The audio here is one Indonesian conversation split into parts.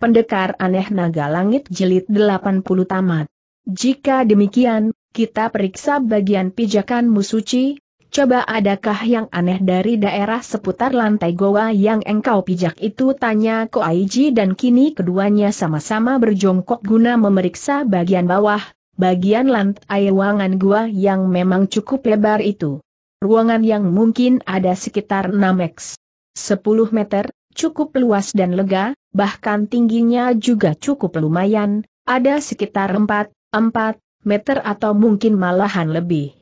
Pendekar aneh naga langit Jelit 80 tamat. Jika demikian, kita periksa bagian pijakan suci, coba adakah yang aneh dari daerah seputar lantai goa yang engkau pijak itu tanya Ko Aiji dan kini keduanya sama-sama berjongkok guna memeriksa bagian bawah, bagian lantai ruangan gua yang memang cukup lebar itu. Ruangan yang mungkin ada sekitar 6 x 10 meter, Cukup luas dan lega, bahkan tingginya juga cukup lumayan, ada sekitar 4, 4 meter atau mungkin malahan lebih.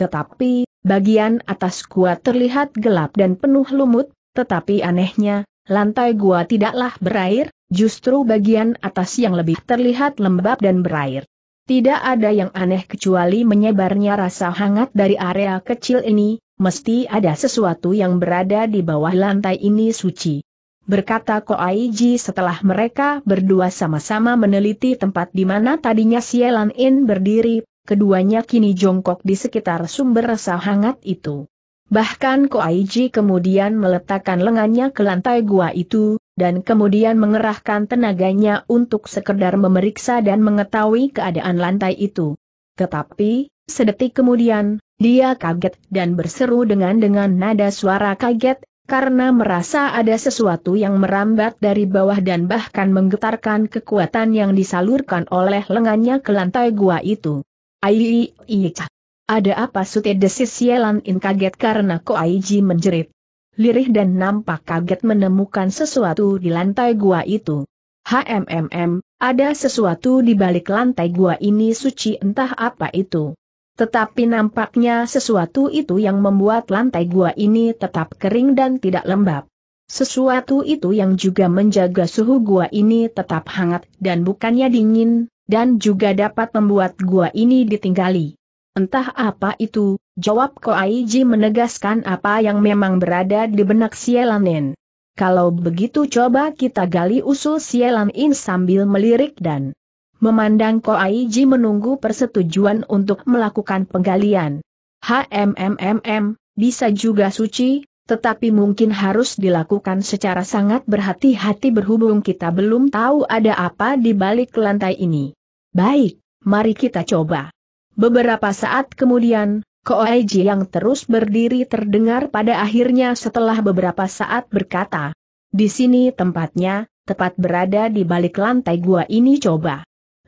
Tetapi, bagian atas gua terlihat gelap dan penuh lumut, tetapi anehnya, lantai gua tidaklah berair, justru bagian atas yang lebih terlihat lembab dan berair. Tidak ada yang aneh kecuali menyebarnya rasa hangat dari area kecil ini, mesti ada sesuatu yang berada di bawah lantai ini suci berkata Ko Koaiji setelah mereka berdua sama-sama meneliti tempat di mana tadinya Sielan In berdiri, keduanya kini jongkok di sekitar sumber rasa hangat itu. Bahkan Ko Koaiji kemudian meletakkan lengannya ke lantai gua itu, dan kemudian mengerahkan tenaganya untuk sekedar memeriksa dan mengetahui keadaan lantai itu. Tetapi, sedetik kemudian, dia kaget dan berseru dengan dengan nada suara kaget, karena merasa ada sesuatu yang merambat dari bawah dan bahkan menggetarkan kekuatan yang disalurkan oleh lengannya ke lantai gua itu. Ai, Ada apa sute desis Yelan In kaget karena Koaiji menjerit. Lirih dan nampak kaget menemukan sesuatu di lantai gua itu. HMMM, ada sesuatu di balik lantai gua ini suci entah apa itu. Tetapi nampaknya sesuatu itu yang membuat lantai gua ini tetap kering dan tidak lembab. Sesuatu itu yang juga menjaga suhu gua ini tetap hangat dan bukannya dingin, dan juga dapat membuat gua ini ditinggali. Entah apa itu, jawab Ko Koaiji menegaskan apa yang memang berada di benak Sielanin. Kalau begitu coba kita gali usul Sielanin sambil melirik dan memandang Ko Koaiji menunggu persetujuan untuk melakukan penggalian. HMMMM, bisa juga suci, tetapi mungkin harus dilakukan secara sangat berhati-hati berhubung kita belum tahu ada apa di balik lantai ini. Baik, mari kita coba. Beberapa saat kemudian, Ko Koaiji yang terus berdiri terdengar pada akhirnya setelah beberapa saat berkata, di sini tempatnya, tepat berada di balik lantai gua ini coba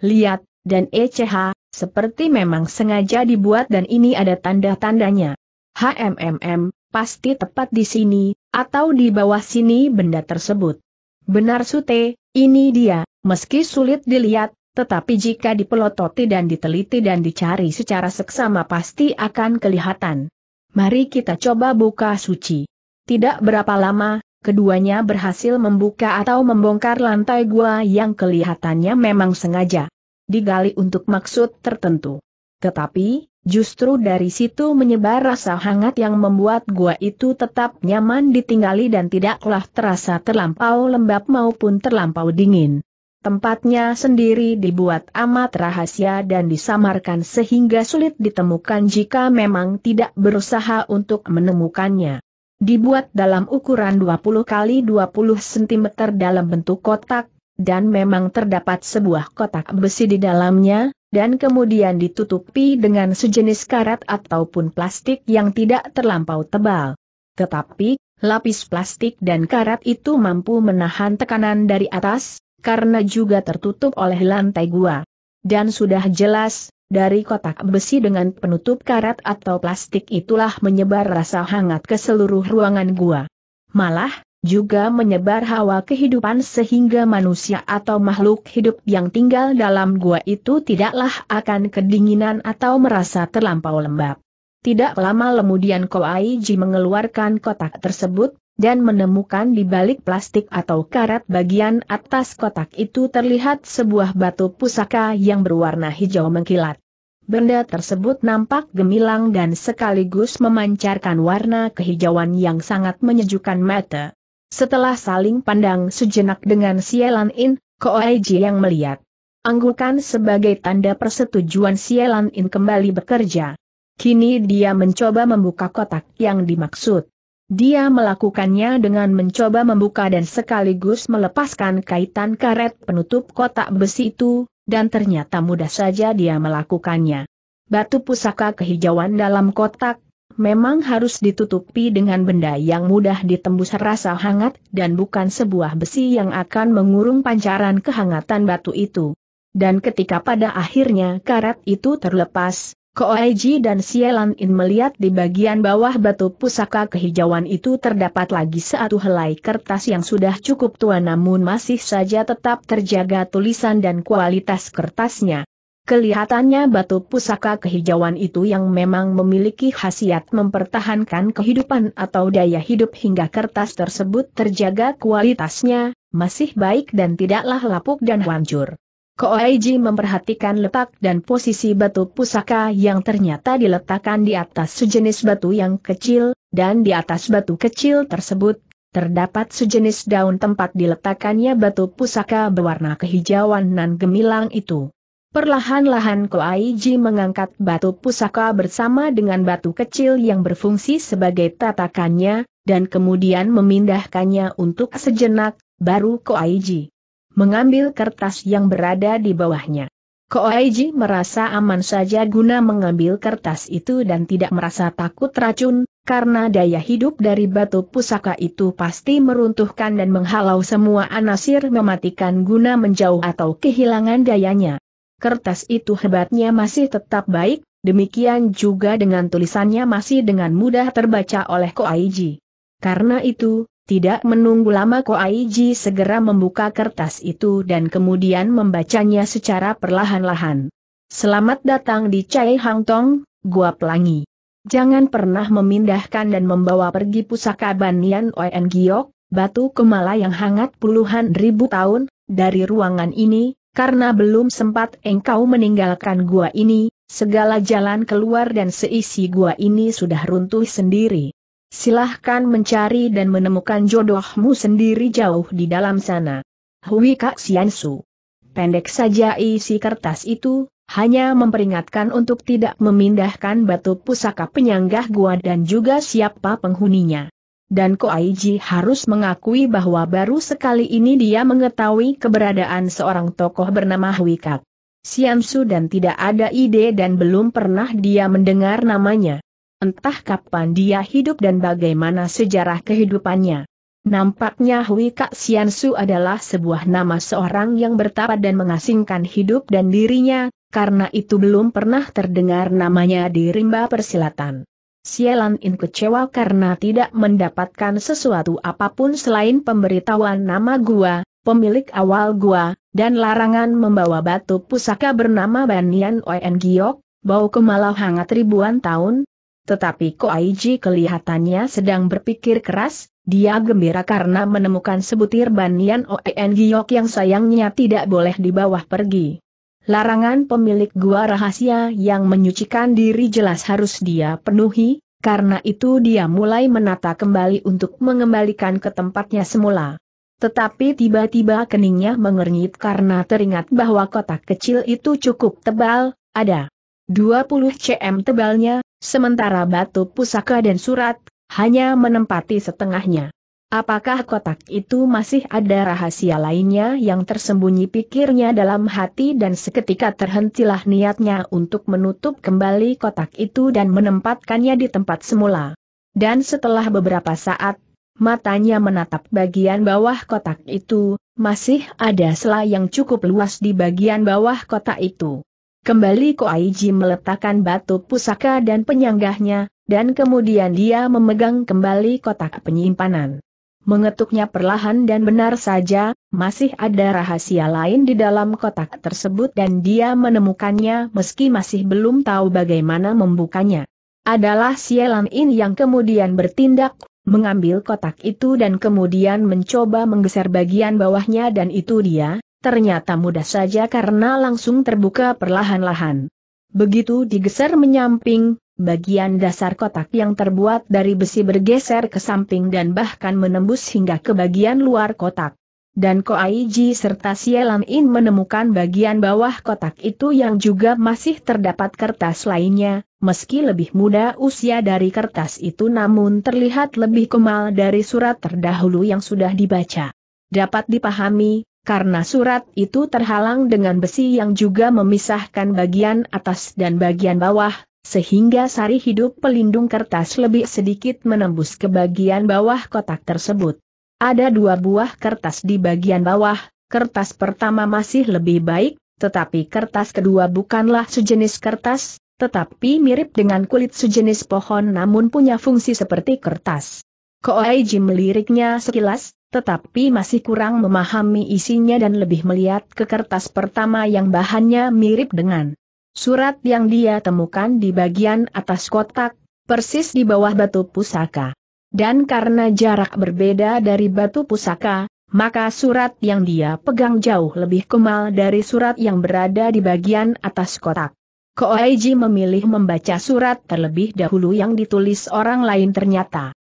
lihat, dan ECH, seperti memang sengaja dibuat dan ini ada tanda-tandanya. HMMM, pasti tepat di sini, atau di bawah sini benda tersebut. Benar Sute, ini dia, meski sulit dilihat, tetapi jika dipelototi dan diteliti dan dicari secara seksama pasti akan kelihatan. Mari kita coba buka suci. Tidak berapa lama, keduanya berhasil membuka atau membongkar lantai gua yang kelihatannya memang sengaja digali untuk maksud tertentu. Tetapi, justru dari situ menyebar rasa hangat yang membuat gua itu tetap nyaman ditinggali dan tidaklah terasa terlampau lembab maupun terlampau dingin. Tempatnya sendiri dibuat amat rahasia dan disamarkan sehingga sulit ditemukan jika memang tidak berusaha untuk menemukannya. Dibuat dalam ukuran 20 x 20 cm dalam bentuk kotak, dan memang terdapat sebuah kotak besi di dalamnya, dan kemudian ditutupi dengan sejenis karat ataupun plastik yang tidak terlampau tebal. Tetapi, lapis plastik dan karat itu mampu menahan tekanan dari atas, karena juga tertutup oleh lantai gua. Dan sudah jelas, dari kotak besi dengan penutup karat atau plastik itulah menyebar rasa hangat ke seluruh ruangan gua. Malah, juga menyebar hawa kehidupan sehingga manusia atau makhluk hidup yang tinggal dalam gua itu tidaklah akan kedinginan atau merasa terlampau lembab. Tidak lama kemudian Koaiji mengeluarkan kotak tersebut, dan menemukan di balik plastik atau karet bagian atas kotak itu terlihat sebuah batu pusaka yang berwarna hijau mengkilat. Benda tersebut nampak gemilang dan sekaligus memancarkan warna kehijauan yang sangat menyejukkan mata. Setelah saling pandang sejenak dengan Sielan In, Koeji yang melihat. Anggukan sebagai tanda persetujuan Sielan In kembali bekerja. Kini dia mencoba membuka kotak yang dimaksud. Dia melakukannya dengan mencoba membuka dan sekaligus melepaskan kaitan karet penutup kotak besi itu, dan ternyata mudah saja dia melakukannya. Batu pusaka kehijauan dalam kotak, memang harus ditutupi dengan benda yang mudah ditembus rasa hangat dan bukan sebuah besi yang akan mengurung pancaran kehangatan batu itu. Dan ketika pada akhirnya karat itu terlepas, Koaiji dan Sielan In melihat di bagian bawah batu pusaka kehijauan itu terdapat lagi satu helai kertas yang sudah cukup tua namun masih saja tetap terjaga tulisan dan kualitas kertasnya. Kelihatannya batu pusaka kehijauan itu yang memang memiliki khasiat mempertahankan kehidupan atau daya hidup hingga kertas tersebut terjaga kualitasnya, masih baik dan tidaklah lapuk dan hancur. Koaiji memperhatikan letak dan posisi batu pusaka yang ternyata diletakkan di atas sejenis batu yang kecil, dan di atas batu kecil tersebut, terdapat sejenis daun tempat diletakkannya batu pusaka berwarna kehijauan nan gemilang itu. Perlahan-lahan Koaiji mengangkat batu pusaka bersama dengan batu kecil yang berfungsi sebagai tatakannya, dan kemudian memindahkannya untuk sejenak, baru Koaiji mengambil kertas yang berada di bawahnya. Koaiji merasa aman saja guna mengambil kertas itu dan tidak merasa takut racun, karena daya hidup dari batu pusaka itu pasti meruntuhkan dan menghalau semua anasir mematikan guna menjauh atau kehilangan dayanya kertas itu hebatnya masih tetap baik, demikian juga dengan tulisannya masih dengan mudah terbaca oleh Ko Aiji. Karena itu, tidak menunggu lama Ko Aiji segera membuka kertas itu dan kemudian membacanya secara perlahan-lahan. Selamat datang di Chai Hang Tong, Gua Pelangi. Jangan pernah memindahkan dan membawa pergi pusaka Banian Oen Giok, batu kemala yang hangat puluhan ribu tahun, dari ruangan ini, karena belum sempat engkau meninggalkan gua ini, segala jalan keluar dan seisi gua ini sudah runtuh sendiri. Silahkan mencari dan menemukan jodohmu sendiri jauh di dalam sana. Hui Kak Siansu. Pendek saja isi kertas itu, hanya memperingatkan untuk tidak memindahkan batu pusaka penyanggah gua dan juga siapa penghuninya dan Ko Koaiji harus mengakui bahwa baru sekali ini dia mengetahui keberadaan seorang tokoh bernama Huikak. Siamsu dan tidak ada ide dan belum pernah dia mendengar namanya. Entah kapan dia hidup dan bagaimana sejarah kehidupannya. Nampaknya Hui Kak Siansu adalah sebuah nama seorang yang bertapa dan mengasingkan hidup dan dirinya, karena itu belum pernah terdengar namanya di rimba persilatan. Sielan In kecewa karena tidak mendapatkan sesuatu apapun selain pemberitahuan nama gua, pemilik awal gua, dan larangan membawa batu pusaka bernama Banian Oen Giok, bau kemalau hangat ribuan tahun. Tetapi Ko Koaiji kelihatannya sedang berpikir keras, dia gembira karena menemukan sebutir Banian Oen Giok yang sayangnya tidak boleh dibawa pergi. Larangan pemilik gua rahasia yang menyucikan diri jelas harus dia penuhi, karena itu dia mulai menata kembali untuk mengembalikan ke tempatnya semula. Tetapi tiba-tiba keningnya mengernyit karena teringat bahwa kotak kecil itu cukup tebal, ada 20 cm tebalnya, sementara batu pusaka dan surat, hanya menempati setengahnya. Apakah kotak itu masih ada rahasia lainnya yang tersembunyi pikirnya dalam hati dan seketika terhentilah niatnya untuk menutup kembali kotak itu dan menempatkannya di tempat semula. Dan setelah beberapa saat, matanya menatap bagian bawah kotak itu, masih ada sela yang cukup luas di bagian bawah kotak itu. Kembali Ko Koaiji meletakkan batu pusaka dan penyanggahnya, dan kemudian dia memegang kembali kotak penyimpanan mengetuknya perlahan dan benar saja, masih ada rahasia lain di dalam kotak tersebut dan dia menemukannya meski masih belum tahu bagaimana membukanya. Adalah Sielan In yang kemudian bertindak, mengambil kotak itu dan kemudian mencoba menggeser bagian bawahnya dan itu dia, ternyata mudah saja karena langsung terbuka perlahan-lahan. Begitu digeser menyamping, bagian dasar kotak yang terbuat dari besi bergeser ke samping dan bahkan menembus hingga ke bagian luar kotak. Dan Ko Koaiji serta Sielam In menemukan bagian bawah kotak itu yang juga masih terdapat kertas lainnya, meski lebih muda usia dari kertas itu namun terlihat lebih kemal dari surat terdahulu yang sudah dibaca. Dapat dipahami, karena surat itu terhalang dengan besi yang juga memisahkan bagian atas dan bagian bawah, sehingga sari hidup pelindung kertas lebih sedikit menembus ke bagian bawah kotak tersebut. Ada dua buah kertas di bagian bawah, kertas pertama masih lebih baik, tetapi kertas kedua bukanlah sejenis kertas, tetapi mirip dengan kulit sejenis pohon namun punya fungsi seperti kertas. Koaiji meliriknya sekilas, tetapi masih kurang memahami isinya dan lebih melihat ke kertas pertama yang bahannya mirip dengan Surat yang dia temukan di bagian atas kotak, persis di bawah batu pusaka. Dan karena jarak berbeda dari batu pusaka, maka surat yang dia pegang jauh lebih kemal dari surat yang berada di bagian atas kotak. Koaiji memilih membaca surat terlebih dahulu yang ditulis orang lain ternyata.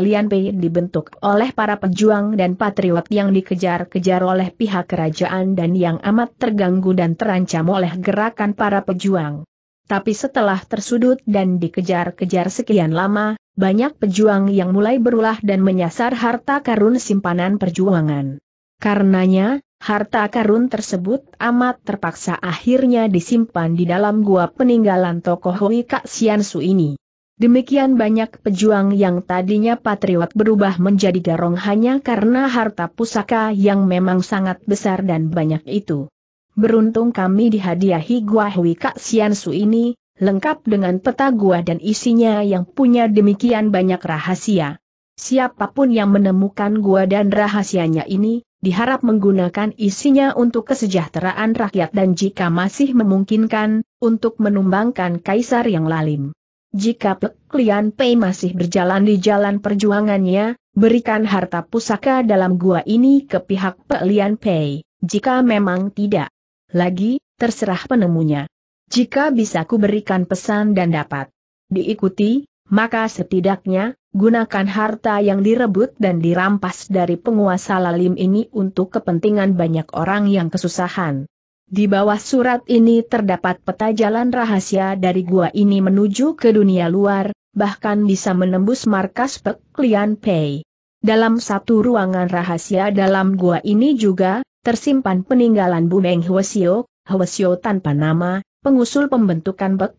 Lian Pei dibentuk oleh para pejuang dan patriot yang dikejar-kejar oleh pihak kerajaan dan yang amat terganggu dan terancam oleh gerakan para pejuang. Tapi setelah tersudut dan dikejar-kejar sekian lama, banyak pejuang yang mulai berulah dan menyasar harta karun simpanan perjuangan. Karenanya, harta karun tersebut amat terpaksa akhirnya disimpan di dalam gua peninggalan tokoh Hui Kak Sian Su ini. Demikian banyak pejuang yang tadinya patriot berubah menjadi garong hanya karena harta pusaka yang memang sangat besar dan banyak itu. Beruntung kami dihadiahi Gua Hui Kak Sian Su ini, lengkap dengan peta gua dan isinya yang punya demikian banyak rahasia. Siapapun yang menemukan gua dan rahasianya ini, diharap menggunakan isinya untuk kesejahteraan rakyat dan jika masih memungkinkan, untuk menumbangkan kaisar yang lalim. Jika Pek Lian Pei masih berjalan di jalan perjuangannya, berikan harta pusaka dalam gua ini ke pihak Pek Lian Pei, jika memang tidak. Lagi, terserah penemunya. Jika bisa ku berikan pesan dan dapat diikuti, maka setidaknya, gunakan harta yang direbut dan dirampas dari penguasa lalim ini untuk kepentingan banyak orang yang kesusahan. Di bawah surat ini terdapat peta jalan rahasia dari gua ini menuju ke dunia luar, bahkan bisa menembus markas Pek Pei. Dalam satu ruangan rahasia dalam gua ini juga, tersimpan peninggalan Bu Meng Hwasyo, Hwasyo tanpa nama, pengusul pembentukan Pek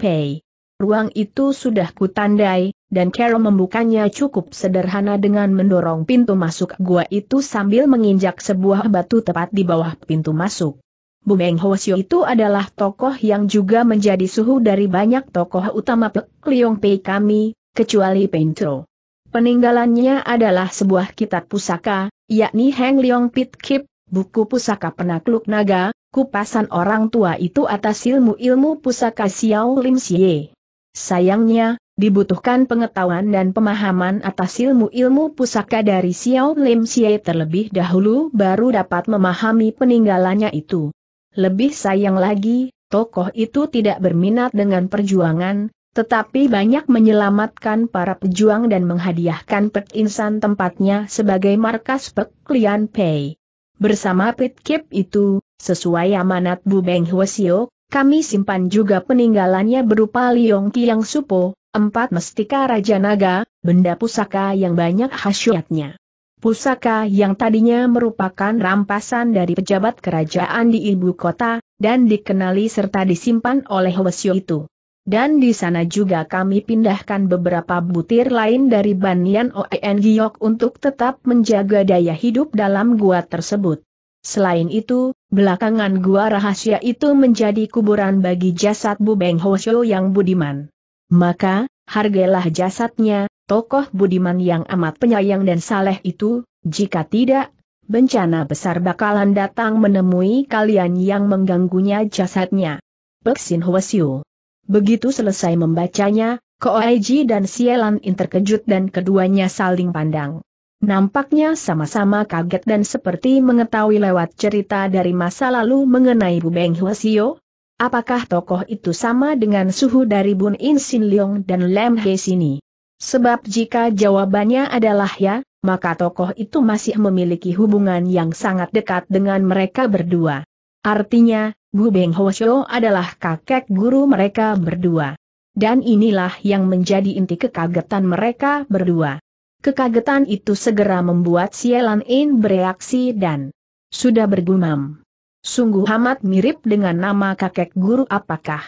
Pei. Ruang itu sudah kutandai, dan Carol membukanya cukup sederhana dengan mendorong pintu masuk gua itu sambil menginjak sebuah batu tepat di bawah pintu masuk. Bu Meng itu adalah tokoh yang juga menjadi suhu dari banyak tokoh utama Pek Liong Pei kami, kecuali Pentro. Peninggalannya adalah sebuah kitab pusaka, yakni Heng Liong Pit Kip, buku pusaka penakluk naga, kupasan orang tua itu atas ilmu-ilmu pusaka Xiao Lim Xie. Sayangnya, dibutuhkan pengetahuan dan pemahaman atas ilmu-ilmu pusaka dari Xiao Lim Xie terlebih dahulu baru dapat memahami peninggalannya itu. Lebih sayang lagi, tokoh itu tidak berminat dengan perjuangan, tetapi banyak menyelamatkan para pejuang dan menghadiahkan Pek Insan tempatnya sebagai markas Pek Lian Pei. Bersama Pit Kip itu, sesuai amanat Bu Beng Hwasio, kami simpan juga peninggalannya berupa Liong Tiang Supo, empat mestika Raja Naga, benda pusaka yang banyak khasiatnya. Pusaka yang tadinya merupakan rampasan dari pejabat kerajaan di ibu kota, dan dikenali serta disimpan oleh Wesyo itu. Dan di sana juga kami pindahkan beberapa butir lain dari Banyan Oen Giok untuk tetap menjaga daya hidup dalam gua tersebut. Selain itu, belakangan gua rahasia itu menjadi kuburan bagi jasad Bubeng Hosyo yang budiman. Maka, hargailah jasadnya, tokoh budiman yang amat penyayang dan saleh itu, jika tidak, bencana besar bakalan datang menemui kalian yang mengganggunya jasadnya. Peksin Hwasyu. Begitu selesai membacanya, Koaiji dan Sielan terkejut dan keduanya saling pandang. Nampaknya sama-sama kaget dan seperti mengetahui lewat cerita dari masa lalu mengenai Bu Beng Hwasyo. Apakah tokoh itu sama dengan suhu dari Bun In Sin Leong dan Lem He Sini? Sebab jika jawabannya adalah ya, maka tokoh itu masih memiliki hubungan yang sangat dekat dengan mereka berdua. Artinya, Gu Beng Hosyo adalah kakek guru mereka berdua. Dan inilah yang menjadi inti kekagetan mereka berdua. Kekagetan itu segera membuat Sielan In bereaksi dan sudah bergumam. Sungguh amat mirip dengan nama kakek guru apakah?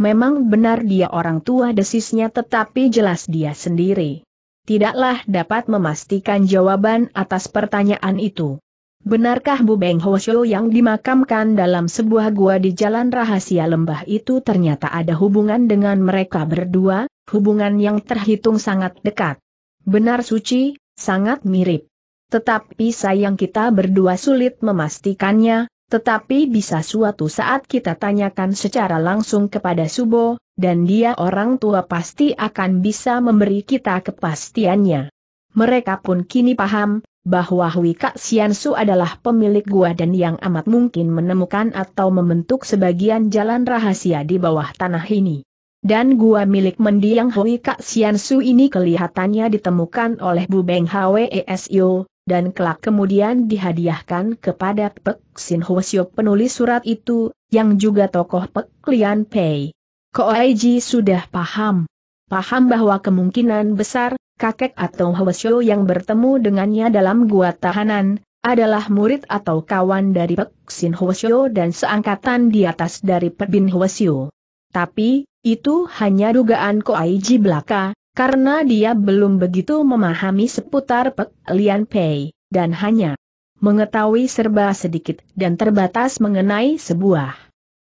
Memang benar dia orang tua desisnya tetapi jelas dia sendiri. Tidaklah dapat memastikan jawaban atas pertanyaan itu. Benarkah Bu Beng Hosyo yang dimakamkan dalam sebuah gua di jalan rahasia lembah itu ternyata ada hubungan dengan mereka berdua, hubungan yang terhitung sangat dekat. Benar suci, sangat mirip. Tetapi sayang kita berdua sulit memastikannya, tetapi bisa suatu saat kita tanyakan secara langsung kepada Subo, dan dia orang tua pasti akan bisa memberi kita kepastiannya. Mereka pun kini paham, bahwa Hui Kak Sian Su adalah pemilik gua dan yang amat mungkin menemukan atau membentuk sebagian jalan rahasia di bawah tanah ini. Dan gua milik mendiang Hui Kak Sian Su ini kelihatannya ditemukan oleh Bu Beng Sio dan kelak kemudian dihadiahkan kepada Pek Sin Hwasyo penulis surat itu, yang juga tokoh Pek Lian Pei. Koaiji sudah paham. Paham bahwa kemungkinan besar, kakek atau Hwasyo yang bertemu dengannya dalam gua tahanan, adalah murid atau kawan dari Pek Sin Hwasyo dan seangkatan di atas dari Pek Bin Hwasyo. Tapi, itu hanya dugaan Koaiji belaka, karena dia belum begitu memahami seputar Pek Lian Pei, dan hanya mengetahui serba sedikit dan terbatas mengenai sebuah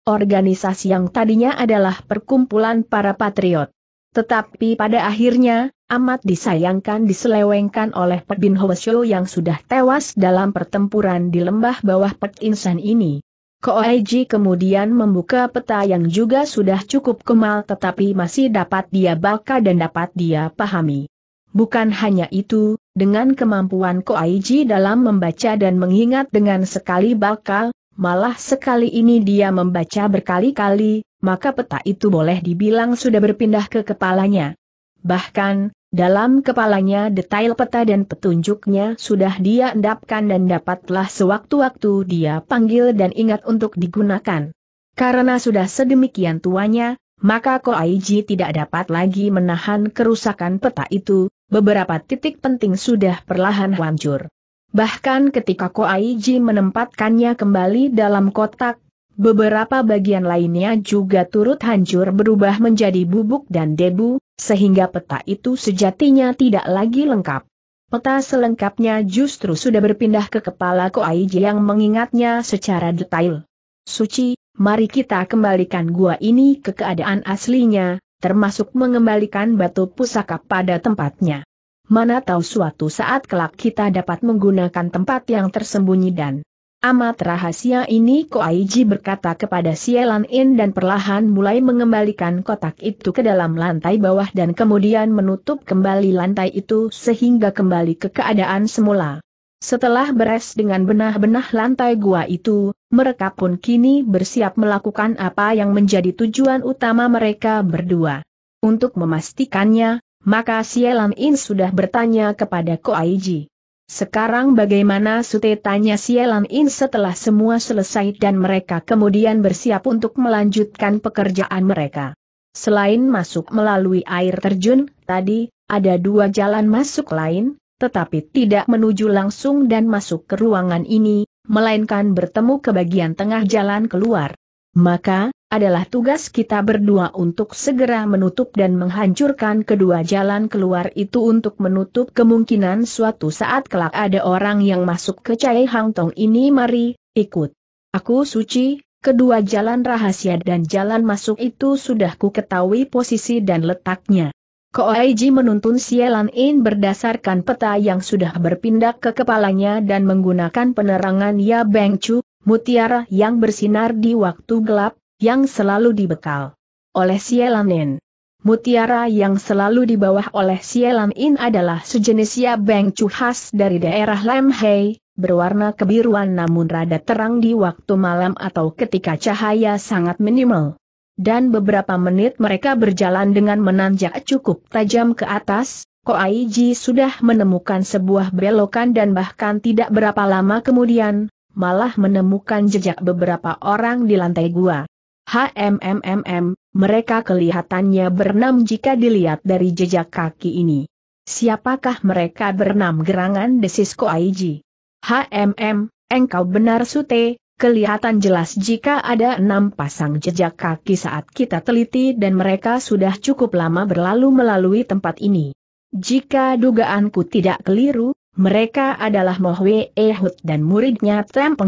organisasi yang tadinya adalah perkumpulan para patriot. Tetapi pada akhirnya, amat disayangkan diselewengkan oleh Pek Bin yang sudah tewas dalam pertempuran di lembah bawah Pek Insan ini. Koeji kemudian membuka peta yang juga sudah cukup kemal tetapi masih dapat dia baca dan dapat dia pahami. Bukan hanya itu, dengan kemampuan Koeji dalam membaca dan mengingat dengan sekali baca, malah sekali ini dia membaca berkali-kali, maka peta itu boleh dibilang sudah berpindah ke kepalanya. Bahkan, dalam kepalanya detail peta dan petunjuknya sudah dia endapkan dan dapatlah sewaktu-waktu dia panggil dan ingat untuk digunakan. Karena sudah sedemikian tuanya, maka Ko Aiji tidak dapat lagi menahan kerusakan peta itu, beberapa titik penting sudah perlahan hancur. Bahkan ketika Ko Aiji menempatkannya kembali dalam kotak, Beberapa bagian lainnya juga turut hancur berubah menjadi bubuk dan debu, sehingga peta itu sejatinya tidak lagi lengkap. Peta selengkapnya justru sudah berpindah ke kepala Koaiji yang mengingatnya secara detail. Suci, mari kita kembalikan gua ini ke keadaan aslinya, termasuk mengembalikan batu pusaka pada tempatnya. Mana tahu suatu saat kelak kita dapat menggunakan tempat yang tersembunyi dan Amat rahasia ini Ko Koaiji berkata kepada Sielan In dan perlahan mulai mengembalikan kotak itu ke dalam lantai bawah dan kemudian menutup kembali lantai itu sehingga kembali ke keadaan semula. Setelah beres dengan benah-benah lantai gua itu, mereka pun kini bersiap melakukan apa yang menjadi tujuan utama mereka berdua. Untuk memastikannya, maka Sielan In sudah bertanya kepada Ko Koaiji. Sekarang bagaimana Sute tanya Sielan In setelah semua selesai dan mereka kemudian bersiap untuk melanjutkan pekerjaan mereka. Selain masuk melalui air terjun, tadi, ada dua jalan masuk lain, tetapi tidak menuju langsung dan masuk ke ruangan ini, melainkan bertemu ke bagian tengah jalan keluar. Maka, adalah tugas kita berdua untuk segera menutup dan menghancurkan kedua jalan keluar itu untuk menutup kemungkinan suatu saat kelak ada orang yang masuk ke Cai Hang Tong ini mari, ikut. Aku suci, kedua jalan rahasia dan jalan masuk itu sudah ku ketahui posisi dan letaknya. Koaiji menuntun Sielan In berdasarkan peta yang sudah berpindah ke kepalanya dan menggunakan penerangan Ya Beng Chu, mutiara yang bersinar di waktu gelap, yang selalu dibekal oleh Sielanin. Mutiara yang selalu di oleh Sielanin adalah sejenis yabeng khas dari daerah Lemhei, berwarna kebiruan namun rada terang di waktu malam atau ketika cahaya sangat minimal. Dan beberapa menit mereka berjalan dengan menanjak cukup tajam ke atas, Koaiji sudah menemukan sebuah belokan dan bahkan tidak berapa lama kemudian, malah menemukan jejak beberapa orang di lantai gua. HMMMM, mereka kelihatannya bernam jika dilihat dari jejak kaki ini. Siapakah mereka bernam gerangan Desisko Aiji? HMM, engkau benar Sute, kelihatan jelas jika ada enam pasang jejak kaki saat kita teliti dan mereka sudah cukup lama berlalu melalui tempat ini. Jika dugaanku tidak keliru, mereka adalah Mohwe Ehud dan muridnya Tem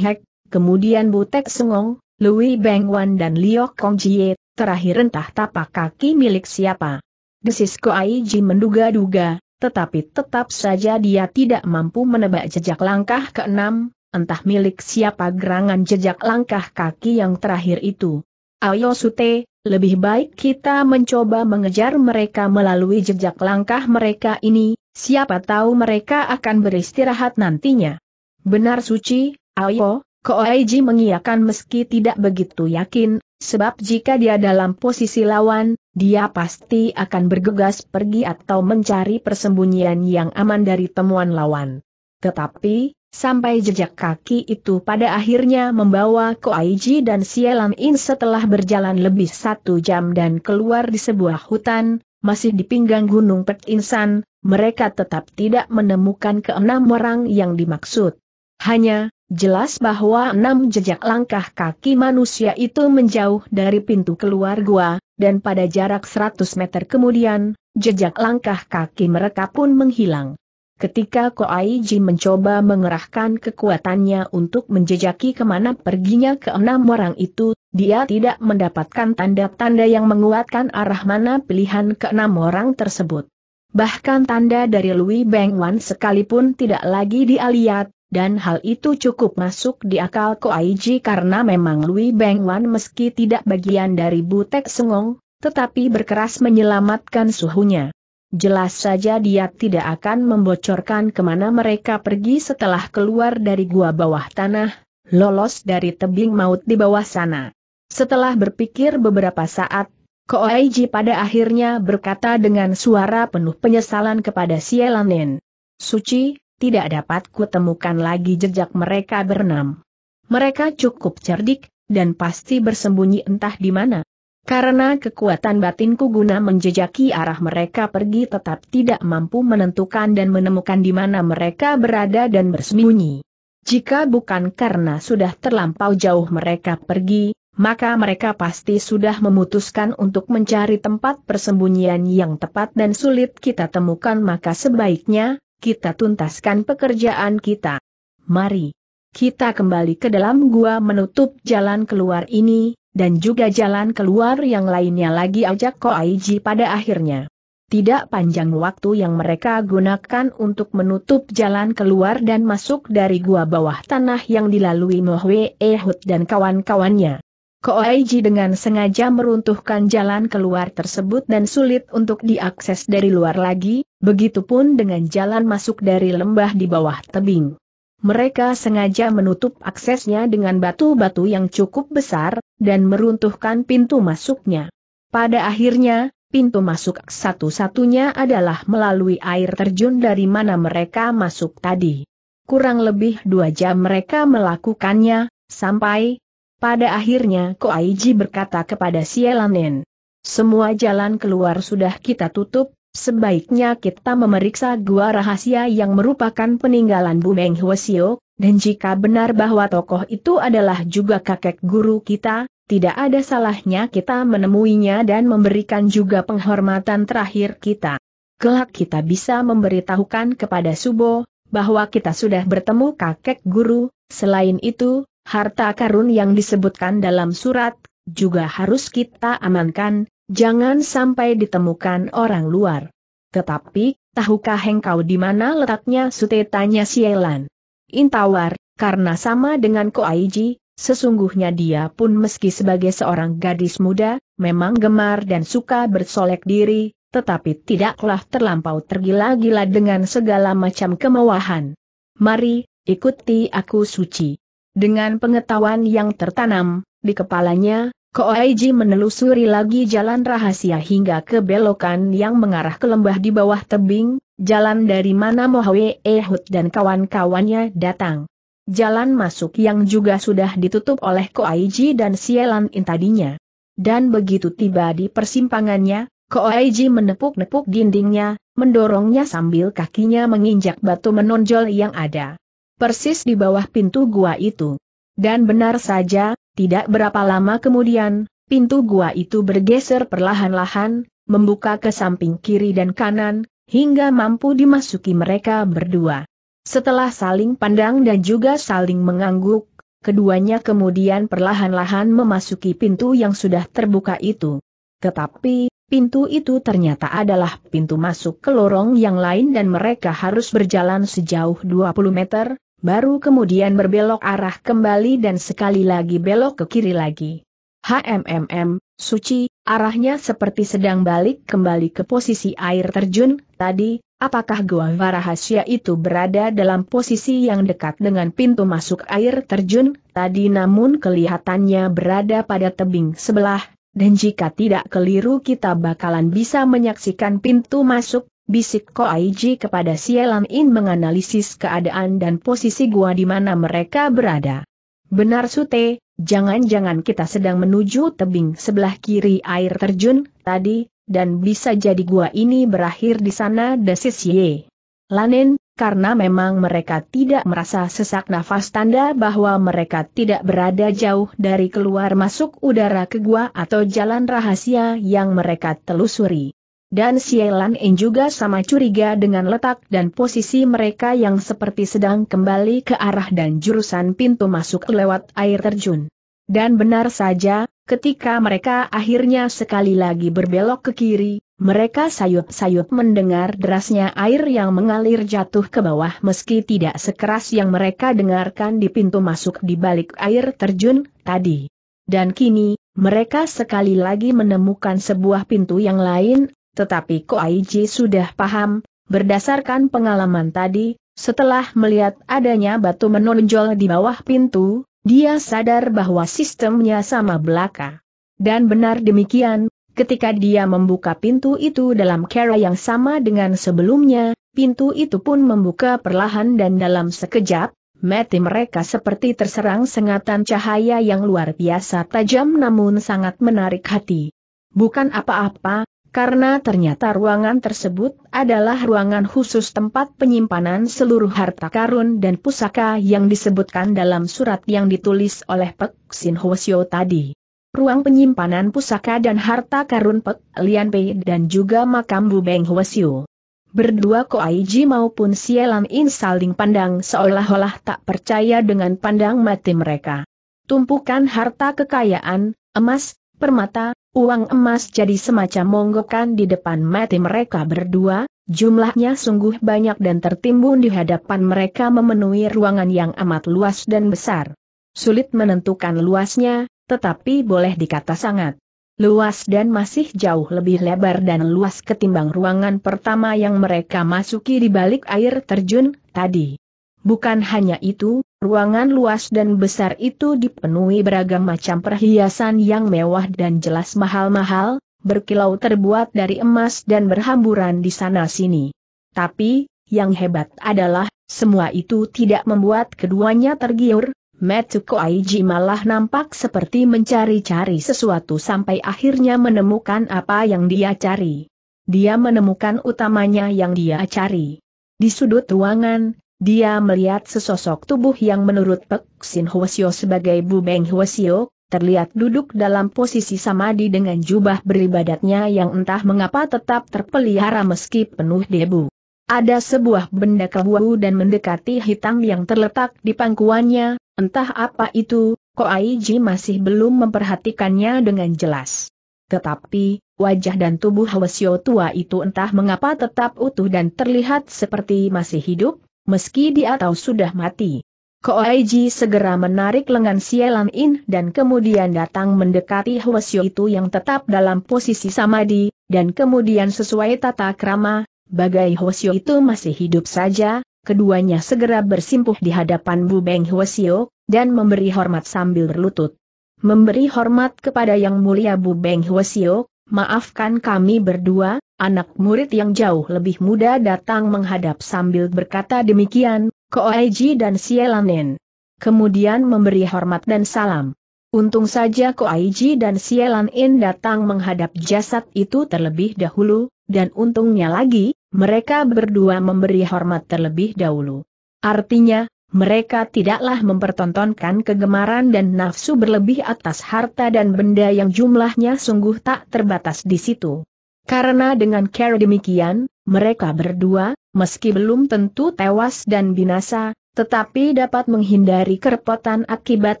kemudian Butek Sengong, Louis Bengwan dan Liok Kong Jie, terakhir entah tapak kaki milik siapa. Desis Ji menduga-duga, tetapi tetap saja dia tidak mampu menebak jejak langkah keenam, entah milik siapa gerangan jejak langkah kaki yang terakhir itu. Ayo Sute, lebih baik kita mencoba mengejar mereka melalui jejak langkah mereka ini, siapa tahu mereka akan beristirahat nantinya. Benar Suci, Ayo, Koaiji mengiakan meski tidak begitu yakin, sebab jika dia dalam posisi lawan, dia pasti akan bergegas pergi atau mencari persembunyian yang aman dari temuan lawan. Tetapi, sampai jejak kaki itu pada akhirnya membawa Koaiji dan Sielan In setelah berjalan lebih satu jam dan keluar di sebuah hutan, masih di pinggang Gunung petinsan, mereka tetap tidak menemukan keenam orang yang dimaksud. Hanya, Jelas bahwa enam jejak langkah kaki manusia itu menjauh dari pintu keluar gua, dan pada jarak 100 meter kemudian, jejak langkah kaki mereka pun menghilang. Ketika Koaiji mencoba mengerahkan kekuatannya untuk menjejaki kemana perginya ke enam orang itu, dia tidak mendapatkan tanda-tanda yang menguatkan arah mana pilihan ke enam orang tersebut. Bahkan tanda dari Louis Wan sekalipun tidak lagi dilihat dan hal itu cukup masuk di akal Koaiji karena memang Lui Beng Wan meski tidak bagian dari Butek Sengong, tetapi berkeras menyelamatkan suhunya. Jelas saja dia tidak akan membocorkan kemana mereka pergi setelah keluar dari gua bawah tanah, lolos dari tebing maut di bawah sana. Setelah berpikir beberapa saat, Koaiji pada akhirnya berkata dengan suara penuh penyesalan kepada Sielanen. Suci, tidak dapat kutemukan lagi jejak mereka berenam. Mereka cukup cerdik, dan pasti bersembunyi entah di mana. Karena kekuatan batinku guna menjejaki arah mereka pergi tetap tidak mampu menentukan dan menemukan di mana mereka berada dan bersembunyi. Jika bukan karena sudah terlampau jauh mereka pergi, maka mereka pasti sudah memutuskan untuk mencari tempat persembunyian yang tepat dan sulit kita temukan maka sebaiknya, kita tuntaskan pekerjaan kita. Mari, kita kembali ke dalam gua menutup jalan keluar ini, dan juga jalan keluar yang lainnya lagi ajak Koaiji pada akhirnya. Tidak panjang waktu yang mereka gunakan untuk menutup jalan keluar dan masuk dari gua bawah tanah yang dilalui Mohwe Ehud dan kawan-kawannya. Ko Koaiji dengan sengaja meruntuhkan jalan keluar tersebut dan sulit untuk diakses dari luar lagi, Begitupun dengan jalan masuk dari lembah di bawah tebing. Mereka sengaja menutup aksesnya dengan batu-batu yang cukup besar, dan meruntuhkan pintu masuknya. Pada akhirnya, pintu masuk satu-satunya adalah melalui air terjun dari mana mereka masuk tadi. Kurang lebih dua jam mereka melakukannya, sampai pada akhirnya Koaiji berkata kepada Sielanen. Semua jalan keluar sudah kita tutup, Sebaiknya kita memeriksa gua rahasia yang merupakan peninggalan Bu Meng Hwasio, dan jika benar bahwa tokoh itu adalah juga kakek guru kita, tidak ada salahnya kita menemuinya dan memberikan juga penghormatan terakhir kita. Kelak kita bisa memberitahukan kepada Subo, bahwa kita sudah bertemu kakek guru, selain itu, harta karun yang disebutkan dalam surat, juga harus kita amankan, Jangan sampai ditemukan orang luar. Tetapi, tahukah engkau di mana letaknya sute tanya Sielan? Intawar, karena sama dengan Ko Aiji, sesungguhnya dia pun meski sebagai seorang gadis muda, memang gemar dan suka bersolek diri, tetapi tidaklah terlampau tergila-gila dengan segala macam kemewahan. Mari, ikuti aku suci. Dengan pengetahuan yang tertanam, di kepalanya, Koaiji menelusuri lagi jalan rahasia hingga ke belokan yang mengarah ke lembah di bawah tebing, jalan dari mana Mohwe Ehud dan kawan-kawannya datang. Jalan masuk yang juga sudah ditutup oleh Koaiji dan Sielan Intadinya. Dan begitu tiba di persimpangannya, Koaiji menepuk-nepuk dindingnya, mendorongnya sambil kakinya menginjak batu menonjol yang ada. Persis di bawah pintu gua itu. Dan benar saja, tidak berapa lama kemudian, pintu gua itu bergeser perlahan-lahan, membuka ke samping kiri dan kanan, hingga mampu dimasuki mereka berdua. Setelah saling pandang dan juga saling mengangguk, keduanya kemudian perlahan-lahan memasuki pintu yang sudah terbuka itu. Tetapi, pintu itu ternyata adalah pintu masuk ke lorong yang lain dan mereka harus berjalan sejauh 20 meter, baru kemudian berbelok arah kembali dan sekali lagi belok ke kiri lagi. HMMM, suci, arahnya seperti sedang balik kembali ke posisi air terjun, tadi, apakah gua rahasia itu berada dalam posisi yang dekat dengan pintu masuk air terjun, tadi namun kelihatannya berada pada tebing sebelah, dan jika tidak keliru kita bakalan bisa menyaksikan pintu masuk, bisik Ko Koaiji kepada Sielam In menganalisis keadaan dan posisi gua di mana mereka berada. Benar Sute, jangan-jangan kita sedang menuju tebing sebelah kiri air terjun tadi, dan bisa jadi gua ini berakhir di sana desis Ye. Lanen, karena memang mereka tidak merasa sesak nafas tanda bahwa mereka tidak berada jauh dari keluar masuk udara ke gua atau jalan rahasia yang mereka telusuri. Dan Sielan En juga sama curiga dengan letak dan posisi mereka yang seperti sedang kembali ke arah dan jurusan pintu masuk lewat air terjun. Dan benar saja, ketika mereka akhirnya sekali lagi berbelok ke kiri, mereka sayup-sayup mendengar derasnya air yang mengalir jatuh ke bawah meski tidak sekeras yang mereka dengarkan di pintu masuk di balik air terjun tadi. Dan kini, mereka sekali lagi menemukan sebuah pintu yang lain tetapi ko Koaiji sudah paham, berdasarkan pengalaman tadi, setelah melihat adanya batu menonjol di bawah pintu, dia sadar bahwa sistemnya sama belaka. Dan benar demikian, ketika dia membuka pintu itu dalam cara yang sama dengan sebelumnya, pintu itu pun membuka perlahan dan dalam sekejap, mati mereka seperti terserang sengatan cahaya yang luar biasa tajam namun sangat menarik hati. Bukan apa-apa, karena ternyata ruangan tersebut adalah ruangan khusus tempat penyimpanan seluruh harta karun dan pusaka yang disebutkan dalam surat yang ditulis oleh Pek Sin Hwasyo tadi. Ruang penyimpanan pusaka dan harta karun Pek Lian Pei dan juga makam Bu Beng Hwasyo. Berdua Koaiji maupun Sielan In saling pandang seolah-olah tak percaya dengan pandang mati mereka. Tumpukan harta kekayaan, emas, permata, Uang emas jadi semacam monggokan di depan mati mereka berdua, jumlahnya sungguh banyak dan tertimbun di hadapan mereka memenuhi ruangan yang amat luas dan besar. Sulit menentukan luasnya, tetapi boleh dikata sangat luas dan masih jauh lebih lebar dan luas ketimbang ruangan pertama yang mereka masuki di balik air terjun tadi. Bukan hanya itu, ruangan luas dan besar itu dipenuhi beragam macam perhiasan yang mewah dan jelas mahal-mahal, berkilau terbuat dari emas dan berhamburan di sana-sini. Tapi, yang hebat adalah, semua itu tidak membuat keduanya tergiur, Metsuko Aiji malah nampak seperti mencari-cari sesuatu sampai akhirnya menemukan apa yang dia cari. Dia menemukan utamanya yang dia cari. Di sudut ruangan, dia melihat sesosok tubuh yang menurut Pek Sin Hwasyo sebagai Bu Beng Hwasyo, terlihat duduk dalam posisi samadi dengan jubah beribadatnya yang entah mengapa tetap terpelihara meski penuh debu. Ada sebuah benda kebu dan mendekati hitam yang terletak di pangkuannya, entah apa itu, Ko Koaiji masih belum memperhatikannya dengan jelas. Tetapi, wajah dan tubuh Hwasyo tua itu entah mengapa tetap utuh dan terlihat seperti masih hidup, meski dia tahu sudah mati. Koaiji segera menarik lengan Sielan In dan kemudian datang mendekati Hwasyo itu yang tetap dalam posisi samadi, dan kemudian sesuai tata krama, bagai Hwasyo itu masih hidup saja, keduanya segera bersimpuh di hadapan Bu Beng Hwasyo, dan memberi hormat sambil berlutut. Memberi hormat kepada Yang Mulia Bu Beng Hwasyo, maafkan kami berdua, Anak murid yang jauh lebih muda datang menghadap sambil berkata demikian, Koaiji dan Sielanen. Kemudian memberi hormat dan salam. Untung saja Koaiji dan Sielanen datang menghadap jasad itu terlebih dahulu, dan untungnya lagi, mereka berdua memberi hormat terlebih dahulu. Artinya, mereka tidaklah mempertontonkan kegemaran dan nafsu berlebih atas harta dan benda yang jumlahnya sungguh tak terbatas di situ. Karena dengan cara demikian, mereka berdua, meski belum tentu tewas dan binasa, tetapi dapat menghindari kerepotan akibat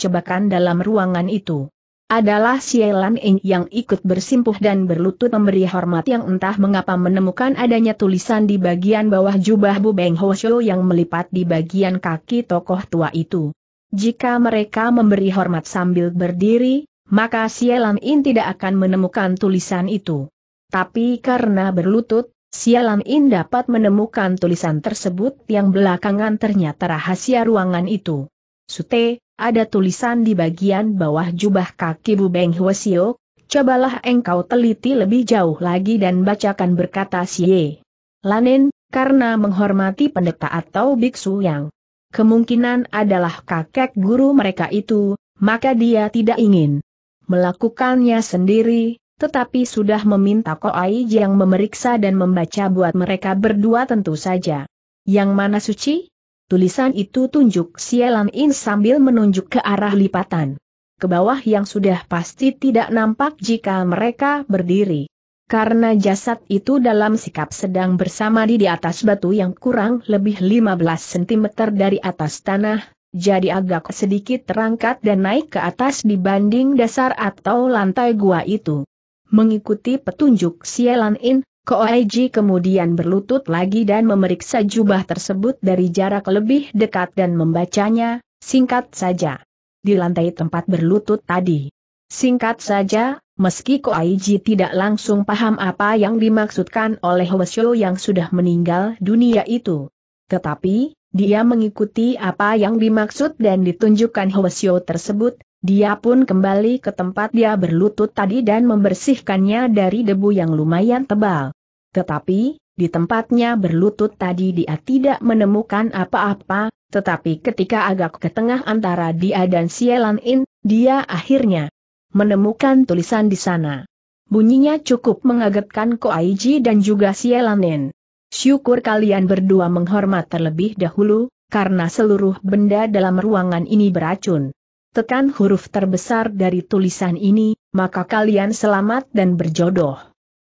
jebakan dalam ruangan itu. Adalah Sielan Eng yang ikut bersimpuh dan berlutut memberi hormat yang entah mengapa menemukan adanya tulisan di bagian bawah jubah Bu Beng Shou yang melipat di bagian kaki tokoh tua itu. Jika mereka memberi hormat sambil berdiri, maka Sielan Ing tidak akan menemukan tulisan itu. Tapi karena berlutut, Sialan In dapat menemukan tulisan tersebut yang belakangan ternyata rahasia ruangan itu. Sute, ada tulisan di bagian bawah jubah kaki Bu Beng Hwasio, cobalah engkau teliti lebih jauh lagi dan bacakan berkata Xie. Lanin, karena menghormati pendeta atau biksu yang kemungkinan adalah kakek guru mereka itu, maka dia tidak ingin melakukannya sendiri, tetapi sudah meminta Koai yang memeriksa dan membaca buat mereka berdua tentu saja. Yang mana suci? Tulisan itu tunjuk Sialan In sambil menunjuk ke arah lipatan. Ke bawah yang sudah pasti tidak nampak jika mereka berdiri. Karena jasad itu dalam sikap sedang bersama di di atas batu yang kurang lebih 15 cm dari atas tanah, jadi agak sedikit terangkat dan naik ke atas dibanding dasar atau lantai gua itu. Mengikuti petunjuk Sielan In, Koaiji kemudian berlutut lagi dan memeriksa jubah tersebut dari jarak lebih dekat dan membacanya, singkat saja. Di lantai tempat berlutut tadi. Singkat saja, meski Koaiji tidak langsung paham apa yang dimaksudkan oleh Wesyo yang sudah meninggal dunia itu. Tetapi, dia mengikuti apa yang dimaksud dan ditunjukkan Hwasyo tersebut, dia pun kembali ke tempat dia berlutut tadi dan membersihkannya dari debu yang lumayan tebal. Tetapi, di tempatnya berlutut tadi dia tidak menemukan apa-apa, tetapi ketika agak ke tengah antara dia dan Sielan In, dia akhirnya menemukan tulisan di sana. Bunyinya cukup mengagetkan Aiji dan juga Sielan In. Syukur kalian berdua menghormat terlebih dahulu, karena seluruh benda dalam ruangan ini beracun tekan huruf terbesar dari tulisan ini, maka kalian selamat dan berjodoh.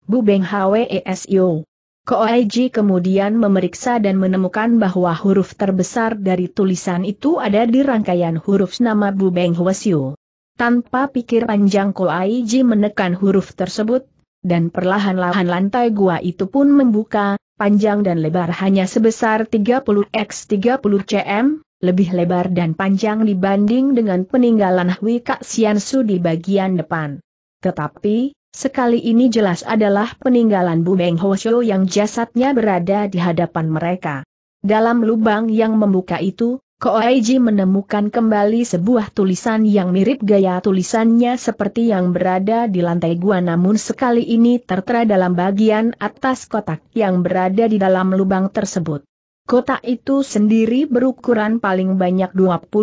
Bu Beng HWESIO. Koaiji kemudian memeriksa dan menemukan bahwa huruf terbesar dari tulisan itu ada di rangkaian huruf nama Bu Beng Hwesyo. Tanpa pikir panjang Koaiji menekan huruf tersebut, dan perlahan-lahan lantai gua itu pun membuka, panjang dan lebar hanya sebesar 30 x 30 cm, lebih lebar dan panjang dibanding dengan peninggalan Hui Kak Sian Su di bagian depan. Tetapi, sekali ini jelas adalah peninggalan Bumeng Hojo yang jasadnya berada di hadapan mereka. Dalam lubang yang membuka itu, Ko Koaiji menemukan kembali sebuah tulisan yang mirip gaya tulisannya seperti yang berada di lantai gua namun sekali ini tertera dalam bagian atas kotak yang berada di dalam lubang tersebut. Kotak itu sendiri berukuran paling banyak 25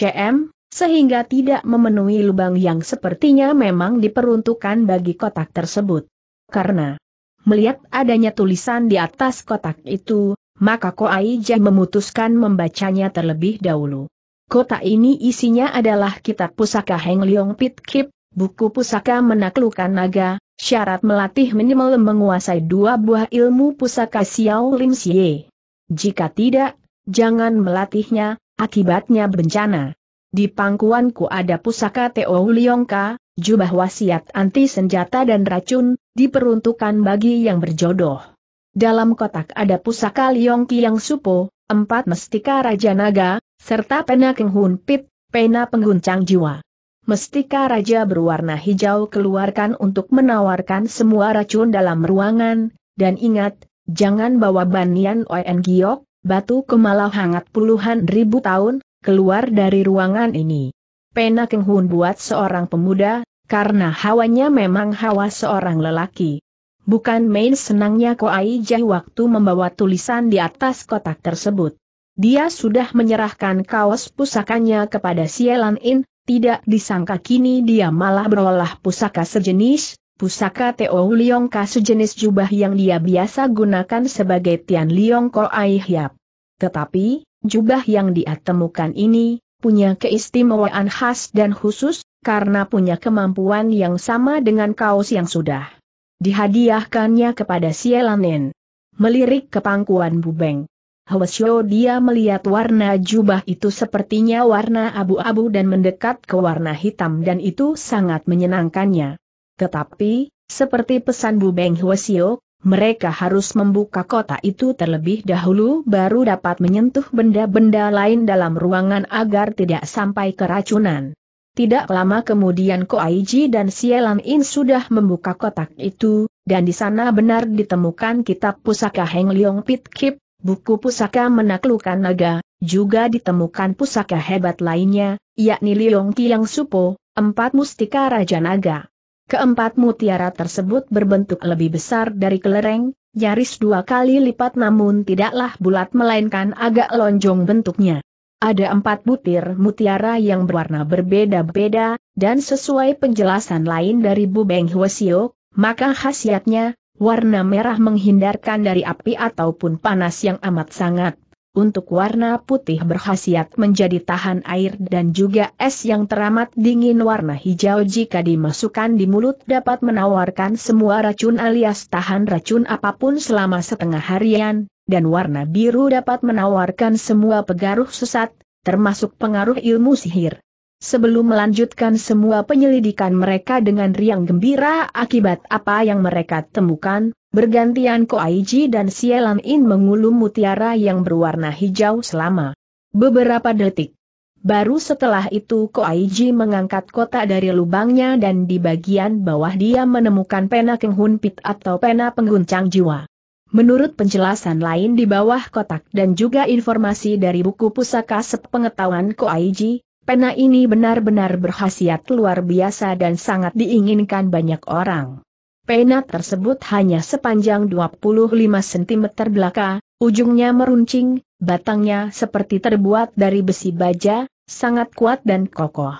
cm, sehingga tidak memenuhi lubang yang sepertinya memang diperuntukkan bagi kotak tersebut. Karena melihat adanya tulisan di atas kotak itu, maka Koaija memutuskan membacanya terlebih dahulu. Kotak ini isinya adalah kitab pusaka Heng Leong Pit Kip, buku pusaka menaklukkan naga, syarat melatih minimal menguasai dua buah ilmu pusaka Xiao Lim Xie. Jika tidak, jangan melatihnya, akibatnya bencana. Di pangkuanku ada pusaka Teo Liongka, jubah wasiat anti senjata dan racun, diperuntukkan bagi yang berjodoh. Dalam kotak ada pusaka Liong Yang Supo, empat mestika Raja Naga, serta pena Kenghun Pit, pena pengguncang jiwa. Mestika Raja berwarna hijau keluarkan untuk menawarkan semua racun dalam ruangan, dan ingat, jangan bawa banian Oen Giok, batu kemala hangat puluhan ribu tahun, keluar dari ruangan ini. Pena Keng Hun buat seorang pemuda, karena hawanya memang hawa seorang lelaki. Bukan main senangnya Koai Jai waktu membawa tulisan di atas kotak tersebut. Dia sudah menyerahkan kaos pusakanya kepada Sielan In, tidak disangka kini dia malah berolah pusaka sejenis, pusaka Teo Liong Ka sejenis jubah yang dia biasa gunakan sebagai Tian Liong Ko Ai Hiap. Tetapi, jubah yang dia temukan ini, punya keistimewaan khas dan khusus, karena punya kemampuan yang sama dengan kaos yang sudah dihadiahkannya kepada Sielanen. Melirik ke pangkuan Bubeng. Hwesyo dia melihat warna jubah itu sepertinya warna abu-abu dan mendekat ke warna hitam dan itu sangat menyenangkannya. Tetapi, seperti pesan Bu Beng Hwasio, mereka harus membuka kota itu terlebih dahulu baru dapat menyentuh benda-benda lain dalam ruangan agar tidak sampai keracunan. Tidak lama kemudian Ko Aiji dan Sielan In sudah membuka kotak itu, dan di sana benar ditemukan kitab pusaka Heng Leong Pit Kip, buku pusaka menaklukkan naga, juga ditemukan pusaka hebat lainnya, yakni Leong Tiang Supo, empat mustika Raja Naga. Keempat mutiara tersebut berbentuk lebih besar dari kelereng, nyaris dua kali lipat namun tidaklah bulat melainkan agak lonjong bentuknya. Ada empat butir mutiara yang berwarna berbeda-beda, dan sesuai penjelasan lain dari Bu Beng Hwasio, maka khasiatnya, warna merah menghindarkan dari api ataupun panas yang amat sangat untuk warna putih berkhasiat menjadi tahan air dan juga es yang teramat dingin warna hijau jika dimasukkan di mulut dapat menawarkan semua racun alias tahan racun apapun selama setengah harian, dan warna biru dapat menawarkan semua pegaruh sesat, termasuk pengaruh ilmu sihir. Sebelum melanjutkan semua penyelidikan mereka dengan riang gembira akibat apa yang mereka temukan, Bergantian Koaiji dan Sialan In mengulum mutiara yang berwarna hijau selama beberapa detik. Baru setelah itu Koaiji mengangkat kotak dari lubangnya dan di bagian bawah dia menemukan pena Kenghun atau pena pengguncang jiwa. Menurut penjelasan lain di bawah kotak dan juga informasi dari buku pusaka sepengetahuan Koaiji, pena ini benar-benar berhasiat luar biasa dan sangat diinginkan banyak orang. Pena tersebut hanya sepanjang 25 cm belaka, ujungnya meruncing, batangnya seperti terbuat dari besi baja, sangat kuat dan kokoh.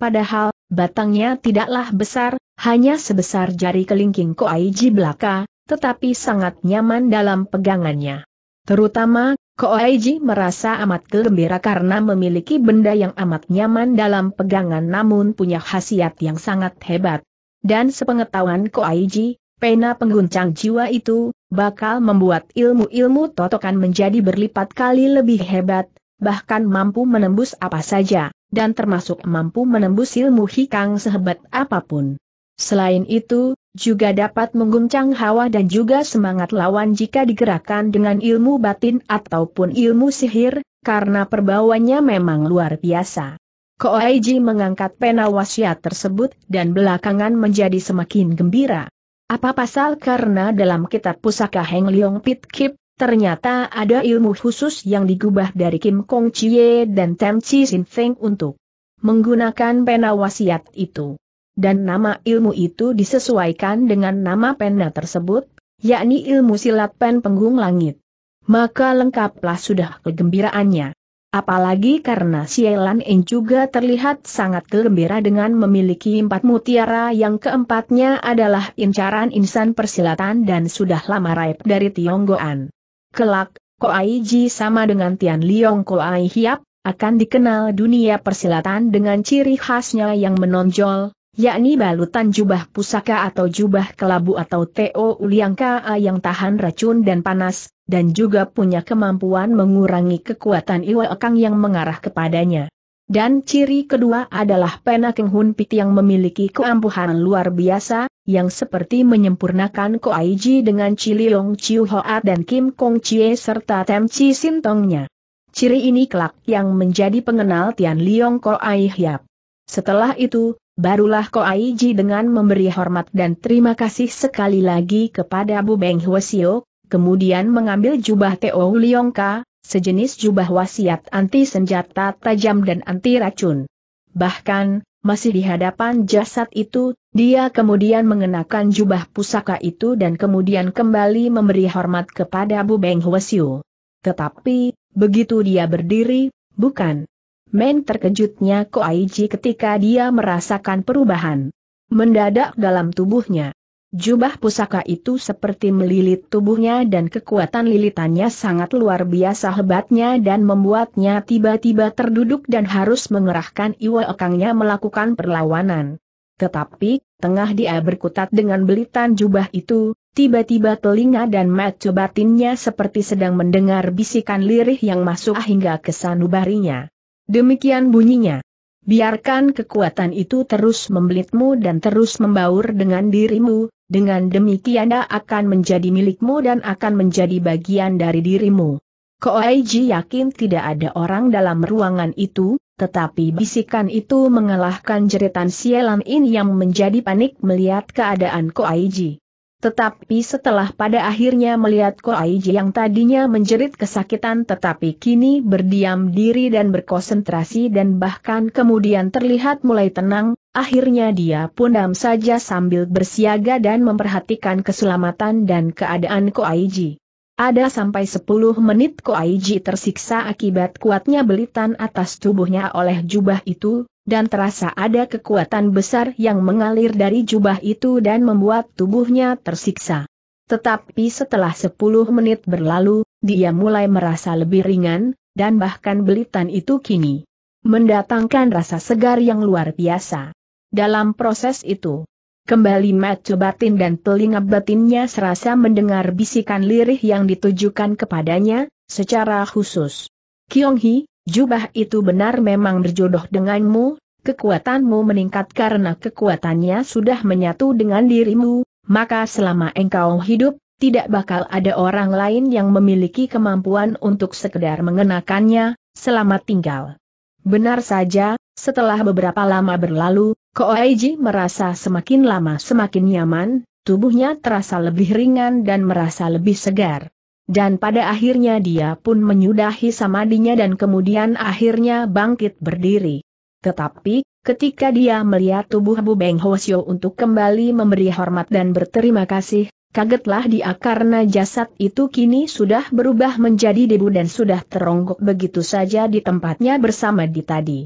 Padahal, batangnya tidaklah besar, hanya sebesar jari kelingking koaiji belaka, tetapi sangat nyaman dalam pegangannya. Terutama, Koaiji merasa amat gembira karena memiliki benda yang amat nyaman dalam pegangan namun punya khasiat yang sangat hebat, dan sepengetahuan Aiji, pena pengguncang jiwa itu, bakal membuat ilmu-ilmu totokan menjadi berlipat kali lebih hebat, bahkan mampu menembus apa saja, dan termasuk mampu menembus ilmu hikang sehebat apapun. Selain itu, juga dapat mengguncang hawa dan juga semangat lawan jika digerakkan dengan ilmu batin ataupun ilmu sihir, karena perbawanya memang luar biasa. Ko Aiji mengangkat pena wasiat tersebut dan belakangan menjadi semakin gembira. Apa pasal karena dalam kitab pusaka Heng Leong Pit Kip, ternyata ada ilmu khusus yang digubah dari Kim Kong Chie dan Tem Chi Sin Feng untuk menggunakan pena wasiat itu. Dan nama ilmu itu disesuaikan dengan nama pena tersebut, yakni ilmu silat pen penggung langit. Maka lengkaplah sudah kegembiraannya. Apalagi karena Sielan En juga terlihat sangat gembira dengan memiliki empat mutiara yang keempatnya adalah incaran insan persilatan dan sudah lama raib dari Tionggoan. Kelak, Koai Ji sama dengan Tian Liong Koai Hiap, akan dikenal dunia persilatan dengan ciri khasnya yang menonjol, yakni balutan jubah pusaka atau jubah kelabu atau TO Uliang KA yang tahan racun dan panas, dan juga punya kemampuan mengurangi kekuatan Iwa Ekang yang mengarah kepadanya. Dan ciri kedua adalah pena Kenghun pit yang memiliki keampuhan luar biasa, yang seperti menyempurnakan ko Koaiji dengan long Chiu Hoa dan Kim Kong Chie serta Tem Chi Sintongnya. Ciri ini kelak yang menjadi pengenal Tian Liong Koai Hiap. Setelah itu, Barulah Ko Koaiji dengan memberi hormat dan terima kasih sekali lagi kepada Bu Beng Hwasio, kemudian mengambil jubah Teo Liongka, sejenis jubah wasiat anti senjata tajam dan anti racun. Bahkan, masih di hadapan jasad itu, dia kemudian mengenakan jubah pusaka itu dan kemudian kembali memberi hormat kepada Bu Beng Hwasio. Tetapi, begitu dia berdiri, bukan Men terkejutnya Ko Koaiji ketika dia merasakan perubahan. Mendadak dalam tubuhnya. Jubah pusaka itu seperti melilit tubuhnya dan kekuatan lilitannya sangat luar biasa hebatnya dan membuatnya tiba-tiba terduduk dan harus mengerahkan iwa ekangnya melakukan perlawanan. Tetapi, tengah dia berkutat dengan belitan jubah itu, tiba-tiba telinga dan mata batinnya seperti sedang mendengar bisikan lirih yang masuk hingga ke sanubarinya. Demikian bunyinya. Biarkan kekuatan itu terus membelitmu dan terus membaur dengan dirimu, dengan demikian dia akan menjadi milikmu dan akan menjadi bagian dari dirimu. Koaiji yakin tidak ada orang dalam ruangan itu, tetapi bisikan itu mengalahkan jeritan Sielan In yang menjadi panik melihat keadaan Koaiji. Tetapi setelah pada akhirnya melihat Ko Aiji yang tadinya menjerit kesakitan tetapi kini berdiam diri dan berkonsentrasi dan bahkan kemudian terlihat mulai tenang, akhirnya dia pun dam saja sambil bersiaga dan memperhatikan keselamatan dan keadaan Ko Aiji. Ada sampai 10 menit Ko Aiji tersiksa akibat kuatnya belitan atas tubuhnya oleh jubah itu, dan terasa ada kekuatan besar yang mengalir dari jubah itu dan membuat tubuhnya tersiksa. Tetapi setelah 10 menit berlalu, dia mulai merasa lebih ringan, dan bahkan belitan itu kini mendatangkan rasa segar yang luar biasa. Dalam proses itu, Kembali mata batin dan telinga batinnya serasa mendengar bisikan lirih yang ditujukan kepadanya, secara khusus. Kyong Hee, Jubah itu benar memang berjodoh denganmu, kekuatanmu meningkat karena kekuatannya sudah menyatu dengan dirimu, maka selama engkau hidup, tidak bakal ada orang lain yang memiliki kemampuan untuk sekedar mengenakannya, selama tinggal. Benar saja, setelah beberapa lama berlalu, Koaiji merasa semakin lama semakin nyaman, tubuhnya terasa lebih ringan dan merasa lebih segar. Dan pada akhirnya dia pun menyudahi samadinya dan kemudian akhirnya bangkit berdiri. Tetapi, ketika dia melihat tubuh Bu Beng Hosyo untuk kembali memberi hormat dan berterima kasih, kagetlah dia karena jasad itu kini sudah berubah menjadi debu dan sudah teronggok begitu saja di tempatnya bersama di tadi.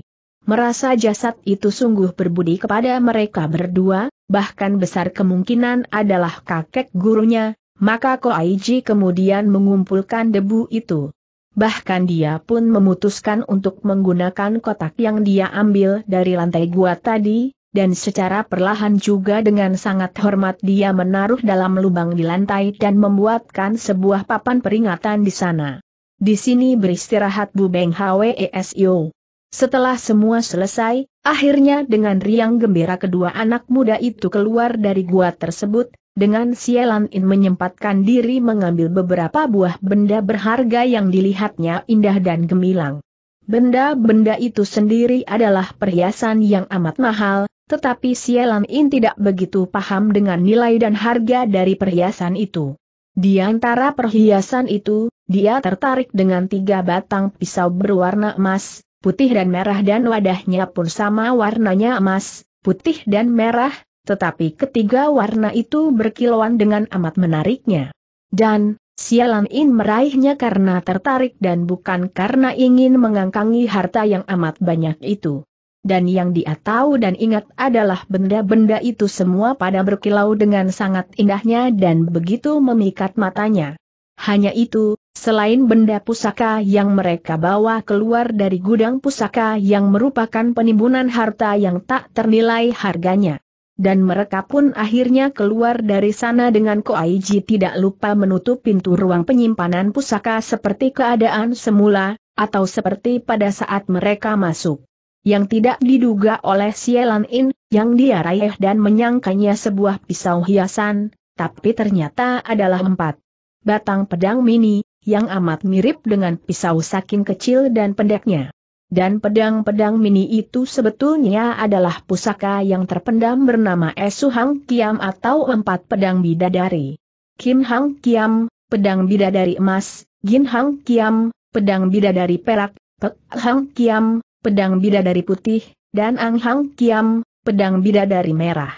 Merasa jasad itu sungguh berbudi kepada mereka berdua, bahkan besar kemungkinan adalah kakek gurunya, maka Koaiji kemudian mengumpulkan debu itu. Bahkan dia pun memutuskan untuk menggunakan kotak yang dia ambil dari lantai gua tadi, dan secara perlahan juga dengan sangat hormat dia menaruh dalam lubang di lantai dan membuatkan sebuah papan peringatan di sana. Di sini beristirahat Bu Beng HWESIO. Setelah semua selesai, akhirnya dengan riang gembira kedua anak muda itu keluar dari gua tersebut, dengan sialan In menyempatkan diri mengambil beberapa buah benda berharga yang dilihatnya indah dan gemilang. Benda-benda itu sendiri adalah perhiasan yang amat mahal, tetapi sialan In tidak begitu paham dengan nilai dan harga dari perhiasan itu. Di antara perhiasan itu, dia tertarik dengan tiga batang pisau berwarna emas, putih dan merah dan wadahnya pun sama warnanya emas, putih dan merah, tetapi ketiga warna itu berkilauan dengan amat menariknya. Dan, Sialan In meraihnya karena tertarik dan bukan karena ingin mengangkangi harta yang amat banyak itu. Dan yang dia tahu dan ingat adalah benda-benda itu semua pada berkilau dengan sangat indahnya dan begitu memikat matanya. Hanya itu, selain benda pusaka yang mereka bawa keluar dari gudang pusaka yang merupakan penimbunan harta yang tak ternilai harganya dan mereka pun akhirnya keluar dari sana dengan Koaiji tidak lupa menutup pintu ruang penyimpanan pusaka seperti keadaan semula, atau seperti pada saat mereka masuk. Yang tidak diduga oleh Sielan In, yang dia raih dan menyangkanya sebuah pisau hiasan, tapi ternyata adalah empat batang pedang mini, yang amat mirip dengan pisau saking kecil dan pendeknya. Dan pedang-pedang mini itu sebetulnya adalah pusaka yang terpendam bernama Esu Hang Kiam atau empat pedang bidadari. Kim Hang Kiam, pedang bidadari emas, Gin Hang Kiam, pedang bidadari perak, Pek Hang Kiam, pedang bidadari putih, dan Ang Hang Kiam, pedang bidadari merah.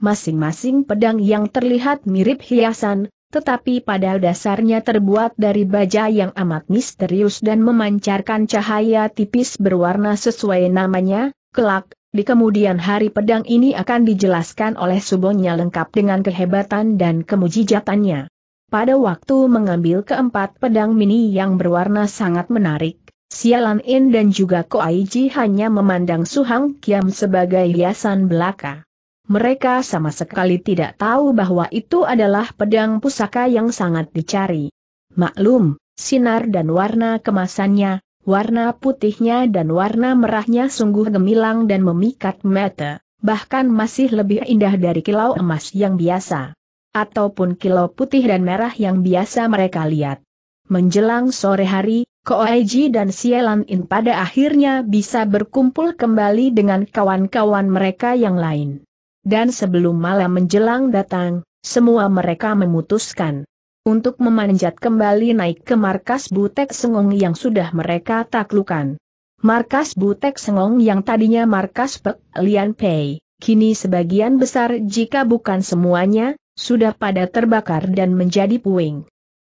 Masing-masing pedang yang terlihat mirip hiasan, tetapi pada dasarnya terbuat dari baja yang amat misterius dan memancarkan cahaya tipis berwarna sesuai namanya, kelak, di kemudian hari pedang ini akan dijelaskan oleh Subonya lengkap dengan kehebatan dan kemujijatannya. Pada waktu mengambil keempat pedang mini yang berwarna sangat menarik, Sialan In dan juga Koaiji hanya memandang Suhang Kiam sebagai hiasan belaka mereka sama sekali tidak tahu bahwa itu adalah pedang pusaka yang sangat dicari. Maklum, sinar dan warna kemasannya, warna putihnya dan warna merahnya sungguh gemilang dan memikat mata, bahkan masih lebih indah dari kilau emas yang biasa. Ataupun kilau putih dan merah yang biasa mereka lihat. Menjelang sore hari, Koaiji dan Sielan In pada akhirnya bisa berkumpul kembali dengan kawan-kawan mereka yang lain dan sebelum malam menjelang datang, semua mereka memutuskan untuk memanjat kembali naik ke markas Butek Sengong yang sudah mereka taklukan. Markas Butek Sengong yang tadinya markas Pek Lian Pei, kini sebagian besar jika bukan semuanya, sudah pada terbakar dan menjadi puing.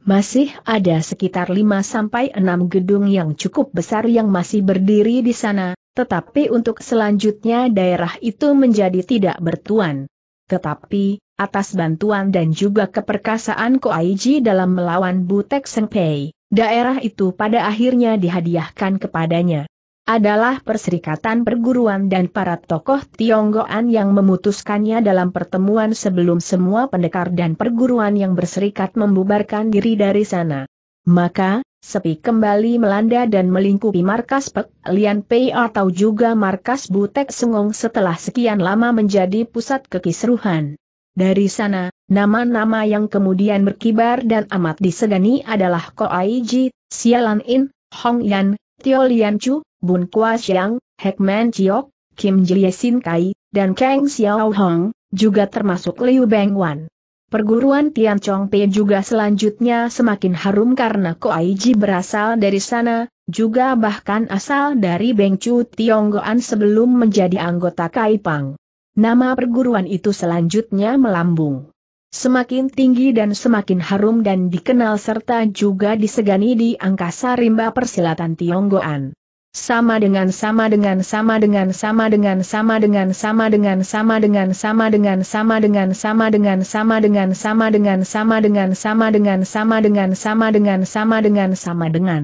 Masih ada sekitar 5-6 gedung yang cukup besar yang masih berdiri di sana, tetapi untuk selanjutnya daerah itu menjadi tidak bertuan. Tetapi, atas bantuan dan juga keperkasaan Koaiji dalam melawan Butek Sengpei, daerah itu pada akhirnya dihadiahkan kepadanya. Adalah perserikatan perguruan dan para tokoh Tionggoan yang memutuskannya dalam pertemuan sebelum semua pendekar dan perguruan yang berserikat membubarkan diri dari sana. Maka, Sepi kembali melanda dan melingkupi markas Pek Lian Pei atau juga markas Butek Sengong setelah sekian lama menjadi pusat kekisruhan. Dari sana, nama-nama yang kemudian berkibar dan amat disegani adalah Ji, Sialan In, Hong Yan, Tio Lian Chu, Bun Kwa Xiang, Hekman Chiok, Kim Jie Sin Kai, dan Kang Xiao Hong, juga termasuk Liu Beng Wan. Perguruan Tian Chong Pei juga selanjutnya semakin harum karena Ai-ji berasal dari sana, juga bahkan asal dari Bengchut Tionggoan sebelum menjadi anggota Pang. Nama perguruan itu selanjutnya melambung. Semakin tinggi dan semakin harum dan dikenal serta juga disegani di angkasa rimba persilatan Tionggoan sama dengan sama dengan sama dengan sama dengan sama dengan sama dengan sama dengan sama dengan sama dengan sama dengan sama dengan sama dengan sama dengan sama dengan sama dengan sama dengan sama dengan sama dengan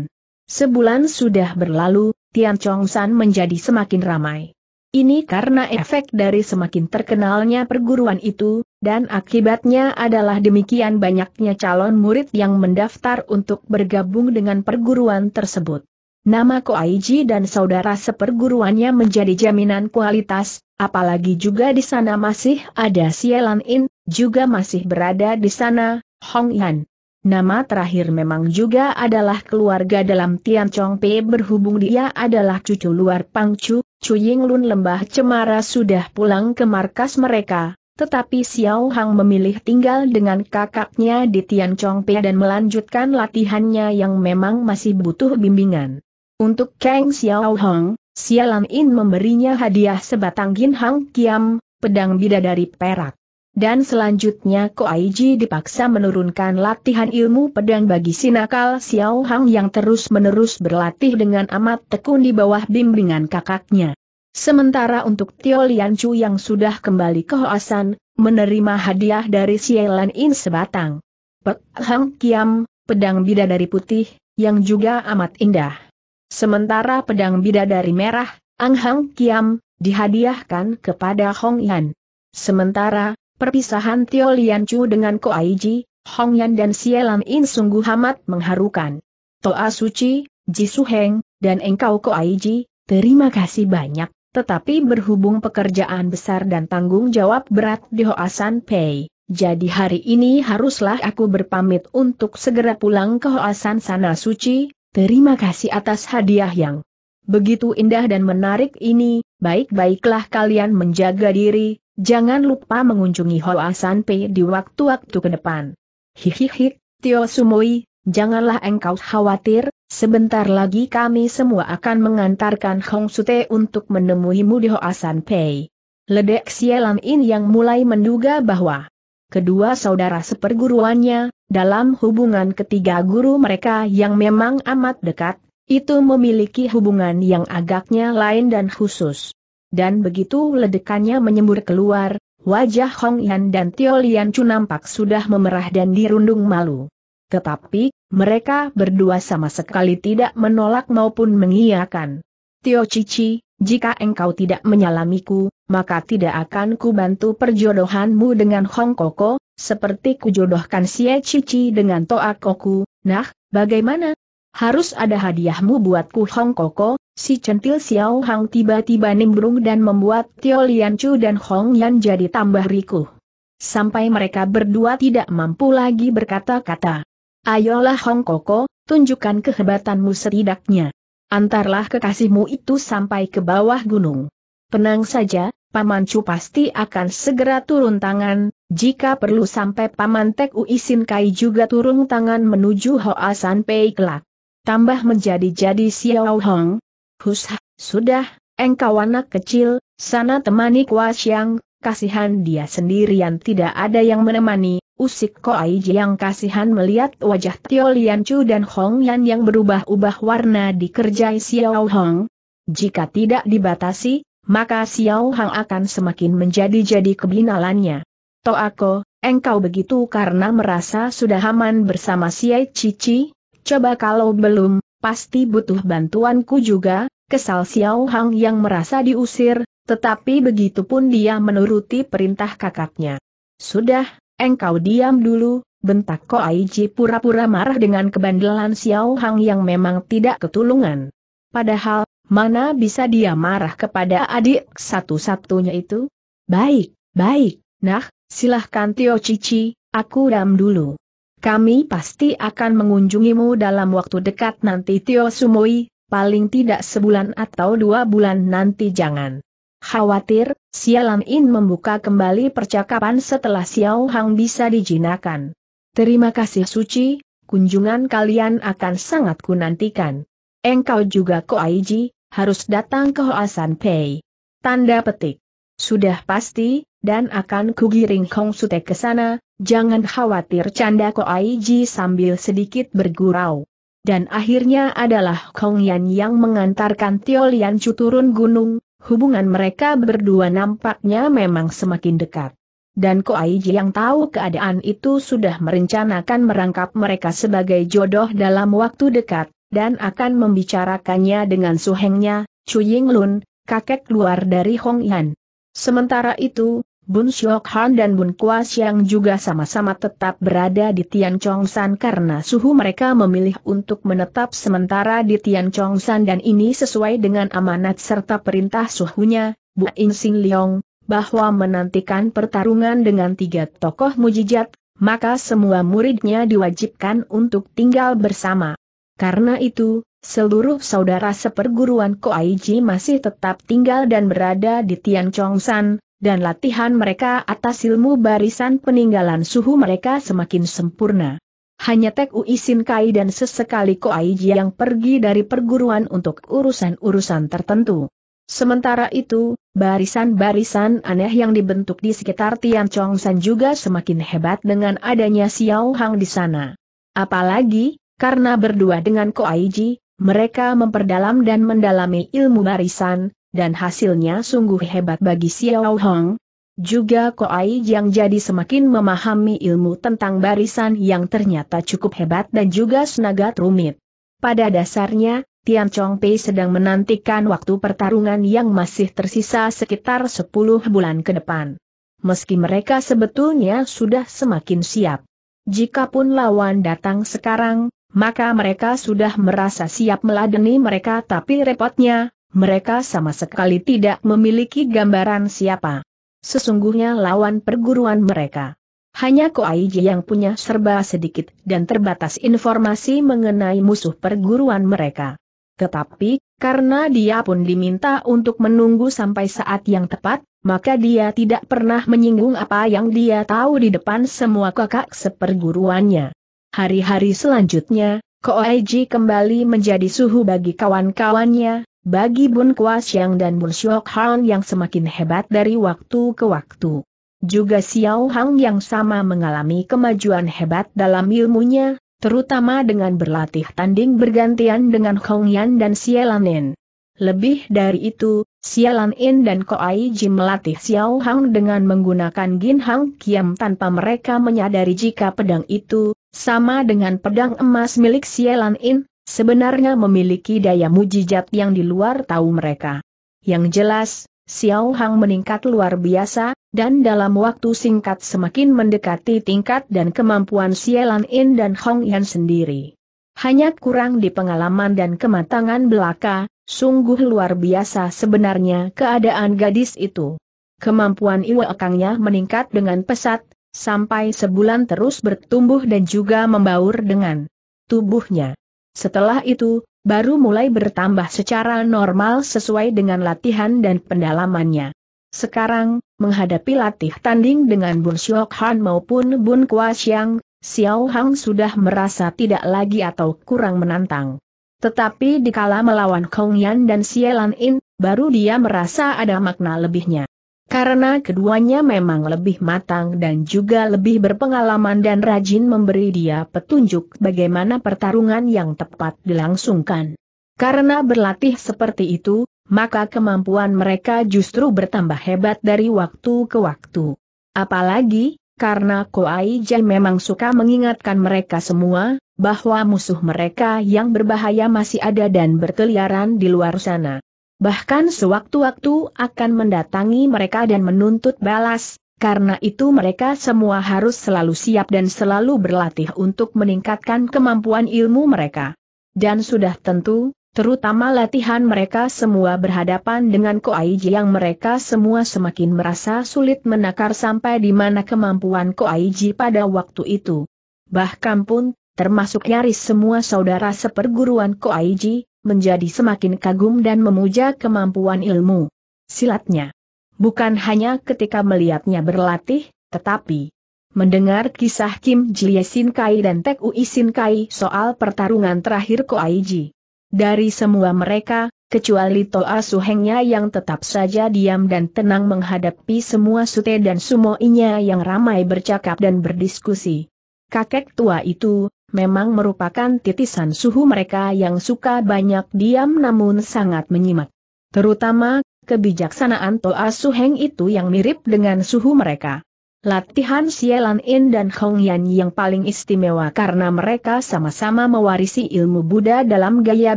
Sebulan sudah berlalu, Tian Chongsan menjadi semakin ramai. Ini karena efek dari semakin terkenalnya perguruan itu, dan akibatnya adalah demikian banyaknya calon murid yang mendaftar untuk bergabung dengan perguruan tersebut. Nama Ko Koaiji dan saudara seperguruannya menjadi jaminan kualitas, apalagi juga di sana masih ada Sielan In, juga masih berada di sana, Hong Yan. Nama terakhir memang juga adalah keluarga dalam Tian Chong Pei berhubung dia adalah cucu luar Pang Chu, Chu Ying Lun Lembah Cemara sudah pulang ke markas mereka, tetapi Xiao Hang memilih tinggal dengan kakaknya di Tian Chong Pei dan melanjutkan latihannya yang memang masih butuh bimbingan. Untuk Kang Xiao Hong, Sialam In memberinya hadiah sebatang Gin Hang Kiam, pedang bidadari perak. Dan selanjutnya Ko Ji dipaksa menurunkan latihan ilmu pedang bagi sinakal Xiao Hong yang terus-menerus berlatih dengan amat tekun di bawah bimbingan kakaknya. Sementara untuk Tio Lian Chu yang sudah kembali ke Hoasan, menerima hadiah dari Sialan In sebatang. Pek Hang Kiam, pedang bidadari putih, yang juga amat indah. Sementara pedang bidadari merah, Ang Hang Kiam, dihadiahkan kepada Hong Yan. Sementara, perpisahan Tio Lian Chu dengan Ko Aiji, Hong Yan dan Sielam In sungguh amat mengharukan. Toa Suci, Ji Su Heng dan engkau Ko Aiji, terima kasih banyak, tetapi berhubung pekerjaan besar dan tanggung jawab berat di Hoa San Pei. Jadi hari ini haruslah aku berpamit untuk segera pulang ke Hoasan Sana Suci, Terima kasih atas hadiah yang begitu indah dan menarik ini, baik-baiklah kalian menjaga diri, jangan lupa mengunjungi Hoa Sanpe di waktu-waktu ke depan. Hihihi, Tio Sumoi, janganlah engkau khawatir, sebentar lagi kami semua akan mengantarkan Hong Sute untuk menemuimu di Hoa Sanpe. Ledek Sielan In yang mulai menduga bahwa kedua saudara seperguruannya, dalam hubungan ketiga guru mereka yang memang amat dekat, itu memiliki hubungan yang agaknya lain dan khusus. Dan begitu ledekannya menyembur keluar, wajah Hong Yan dan Tio Lian Chu nampak sudah memerah dan dirundung malu. Tetapi, mereka berdua sama sekali tidak menolak maupun mengiyakan. Tio Cici, jika engkau tidak menyalamiku, maka tidak akan ku bantu perjodohanmu dengan Hong Koko, seperti kujodohkan Si Cici dengan Toa Koku, nah, bagaimana? Harus ada hadiahmu buatku Hong Koko, si centil Xiao Hang tiba-tiba nimbrung dan membuat Tio Lian Chu dan Hong Yan jadi tambah rikuh. Sampai mereka berdua tidak mampu lagi berkata-kata. Ayolah Hong Koko, tunjukkan kehebatanmu setidaknya. Antarlah kekasihmu itu sampai ke bawah gunung. Tenang saja, Paman Chu pasti akan segera turun tangan, jika perlu sampai Paman Tek Uisin Kai juga turun tangan menuju Hoa San Pei kelak. Tambah menjadi-jadi Xiao Hong. Husha, sudah, engkau anak kecil, sana temani Kwa Xiang, kasihan dia sendirian tidak ada yang menemani, Usik Koai yang kasihan melihat wajah Tio Lian Chu dan Hong Yan yang berubah-ubah warna dikerjai Xiao Hong. Jika tidak dibatasi, maka Xiao Hong akan semakin menjadi-jadi kebinalannya. aku, engkau begitu karena merasa sudah aman bersama Siai Cici? Coba kalau belum, pasti butuh bantuanku juga, kesal Xiao Hong yang merasa diusir, tetapi begitu pun dia menuruti perintah kakaknya. Sudah, Engkau diam dulu, bentak Ko Aiji pura-pura marah dengan kebandelan Xiao Hang yang memang tidak ketulungan. Padahal, mana bisa dia marah kepada adik satu-satunya itu? Baik, baik, nah, silahkan Tio Cici, aku diam dulu. Kami pasti akan mengunjungimu dalam waktu dekat nanti Tio Sumoi, paling tidak sebulan atau dua bulan nanti jangan. Khawatir, Sialan In membuka kembali percakapan setelah Xiao Hang bisa dijinakan. Terima kasih Suci, kunjungan kalian akan sangat kunantikan. Engkau juga Ko Aiji, harus datang ke Hoasan Pei. Tanda petik. Sudah pasti, dan akan kugiring Kong Sute ke sana, jangan khawatir canda Ko Aiji sambil sedikit bergurau. Dan akhirnya adalah Kong Yan yang mengantarkan Tio Lian Chu turun gunung, Hubungan mereka berdua nampaknya memang semakin dekat. Dan Koaiji yang tahu keadaan itu sudah merencanakan merangkap mereka sebagai jodoh dalam waktu dekat, dan akan membicarakannya dengan suhengnya, Chu Ying Lun, kakek luar dari Hong Yan. Sementara itu, Bun Shiok Han dan Bun Kuas yang juga sama-sama tetap berada di Tian Chong San karena suhu mereka memilih untuk menetap sementara di Tian Chong San dan ini sesuai dengan amanat serta perintah suhunya, Bu In Sing Leong, bahwa menantikan pertarungan dengan tiga tokoh mujijat, maka semua muridnya diwajibkan untuk tinggal bersama. Karena itu, Seluruh saudara seperguruan Koaiji masih tetap tinggal dan berada di Tian Chong San, dan latihan mereka atas ilmu barisan peninggalan suhu mereka semakin sempurna. Hanya Tek Ui Sin Kai dan sesekali Koaiji Ji yang pergi dari perguruan untuk urusan-urusan tertentu. Sementara itu, barisan-barisan aneh yang dibentuk di sekitar Tian Chong San juga semakin hebat dengan adanya Xiao Hang di sana. Apalagi, karena berdua dengan Koaiji, Ji, mereka memperdalam dan mendalami ilmu barisan, dan hasilnya sungguh hebat bagi Xiao Hong. Juga Ko Ai yang jadi semakin memahami ilmu tentang barisan yang ternyata cukup hebat dan juga senagat rumit. Pada dasarnya, Tian Pei sedang menantikan waktu pertarungan yang masih tersisa sekitar 10 bulan ke depan. Meski mereka sebetulnya sudah semakin siap. Jikapun lawan datang sekarang, maka mereka sudah merasa siap meladeni mereka tapi repotnya, mereka sama sekali tidak memiliki gambaran siapa. Sesungguhnya lawan perguruan mereka. Hanya Koaiji yang punya serba sedikit dan terbatas informasi mengenai musuh perguruan mereka. Tetapi, karena dia pun diminta untuk menunggu sampai saat yang tepat, maka dia tidak pernah menyinggung apa yang dia tahu di depan semua kakak seperguruannya. Hari-hari selanjutnya, Koaiji kembali menjadi suhu bagi kawan-kawannya, bagi Bun Siang dan Bun Syok Han yang semakin hebat dari waktu ke waktu. Juga Xiao Hang yang sama mengalami kemajuan hebat dalam ilmunya, terutama dengan berlatih tanding bergantian dengan Hong Yan dan Sielanin. Lebih dari itu, Sielanin dan Ko Ai Ji melatih Xiao Hang dengan menggunakan Gin Hang Kiam tanpa mereka menyadari jika pedang itu, sama dengan pedang emas milik Sielanin, sebenarnya memiliki daya mujizat yang di luar tahu mereka. Yang jelas, Xiao Hang meningkat luar biasa, dan dalam waktu singkat semakin mendekati tingkat dan kemampuan Sielan In dan Hong Yan sendiri. Hanya kurang di pengalaman dan kematangan belaka, sungguh luar biasa sebenarnya keadaan gadis itu. Kemampuan Iwa Kangnya meningkat dengan pesat, sampai sebulan terus bertumbuh dan juga membaur dengan tubuhnya. Setelah itu, baru mulai bertambah secara normal sesuai dengan latihan dan pendalamannya. Sekarang, menghadapi latih tanding dengan Bun Han maupun Bun Kwa Xiang, Xiao Hang sudah merasa tidak lagi atau kurang menantang. Tetapi dikala melawan Kong Yan dan Xie Lan In, baru dia merasa ada makna lebihnya karena keduanya memang lebih matang dan juga lebih berpengalaman dan rajin memberi dia petunjuk bagaimana pertarungan yang tepat dilangsungkan. Karena berlatih seperti itu, maka kemampuan mereka justru bertambah hebat dari waktu ke waktu. Apalagi, karena Koai Jai memang suka mengingatkan mereka semua, bahwa musuh mereka yang berbahaya masih ada dan berkeliaran di luar sana. Bahkan sewaktu-waktu akan mendatangi mereka dan menuntut balas, karena itu mereka semua harus selalu siap dan selalu berlatih untuk meningkatkan kemampuan ilmu mereka. Dan sudah tentu, terutama latihan mereka semua berhadapan dengan Koaiji yang mereka semua semakin merasa sulit menakar sampai di mana kemampuan Koaiji pada waktu itu. Bahkan pun, termasuk nyaris semua saudara seperguruan Koaiji, menjadi semakin kagum dan memuja kemampuan ilmu silatnya. Bukan hanya ketika melihatnya berlatih, tetapi mendengar kisah Kim Jie Sin Kai dan Tek Ui Sin Kai soal pertarungan terakhir Ko Koaiji. Dari semua mereka, kecuali Toa Suhengnya yang tetap saja diam dan tenang menghadapi semua sute dan sumoinya yang ramai bercakap dan berdiskusi. Kakek tua itu, memang merupakan titisan suhu mereka yang suka banyak diam namun sangat menyimak. Terutama, kebijaksanaan Toa Heng itu yang mirip dengan suhu mereka. Latihan Sielan In dan Hong Yan yang paling istimewa karena mereka sama-sama mewarisi ilmu Buddha dalam gaya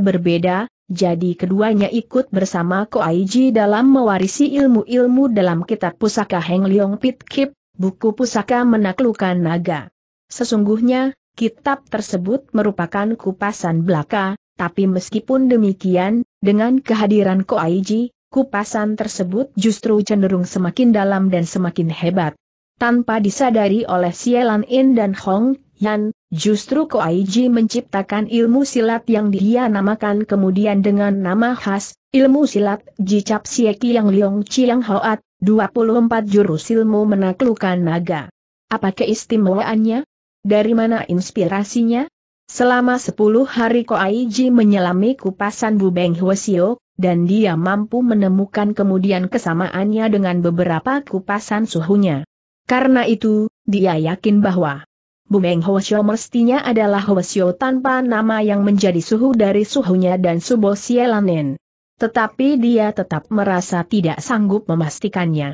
berbeda, jadi keduanya ikut bersama Koaiji dalam mewarisi ilmu-ilmu dalam kitab pusaka Heng Leong Pit Kip, buku pusaka menaklukkan naga. Sesungguhnya, Kitab tersebut merupakan kupasan belaka, tapi meskipun demikian, dengan kehadiran Ko Koaiji, kupasan tersebut justru cenderung semakin dalam dan semakin hebat. Tanpa disadari oleh Sielan In dan Hong Yan, justru Ko Koaiji menciptakan ilmu silat yang dia namakan kemudian dengan nama khas, ilmu silat Jicap Sieki yang Liong Chiang Hoat, 24 jurus ilmu menaklukkan naga. Apa keistimewaannya? Dari mana inspirasinya? Selama sepuluh hari Koaiji menyelami kupasan Bubeng Hwasio, dan dia mampu menemukan kemudian kesamaannya dengan beberapa kupasan suhunya. Karena itu, dia yakin bahwa bubeng Hwasio mestinya adalah Hwasio tanpa nama yang menjadi suhu dari suhunya dan Subo Sielanen. Tetapi dia tetap merasa tidak sanggup memastikannya.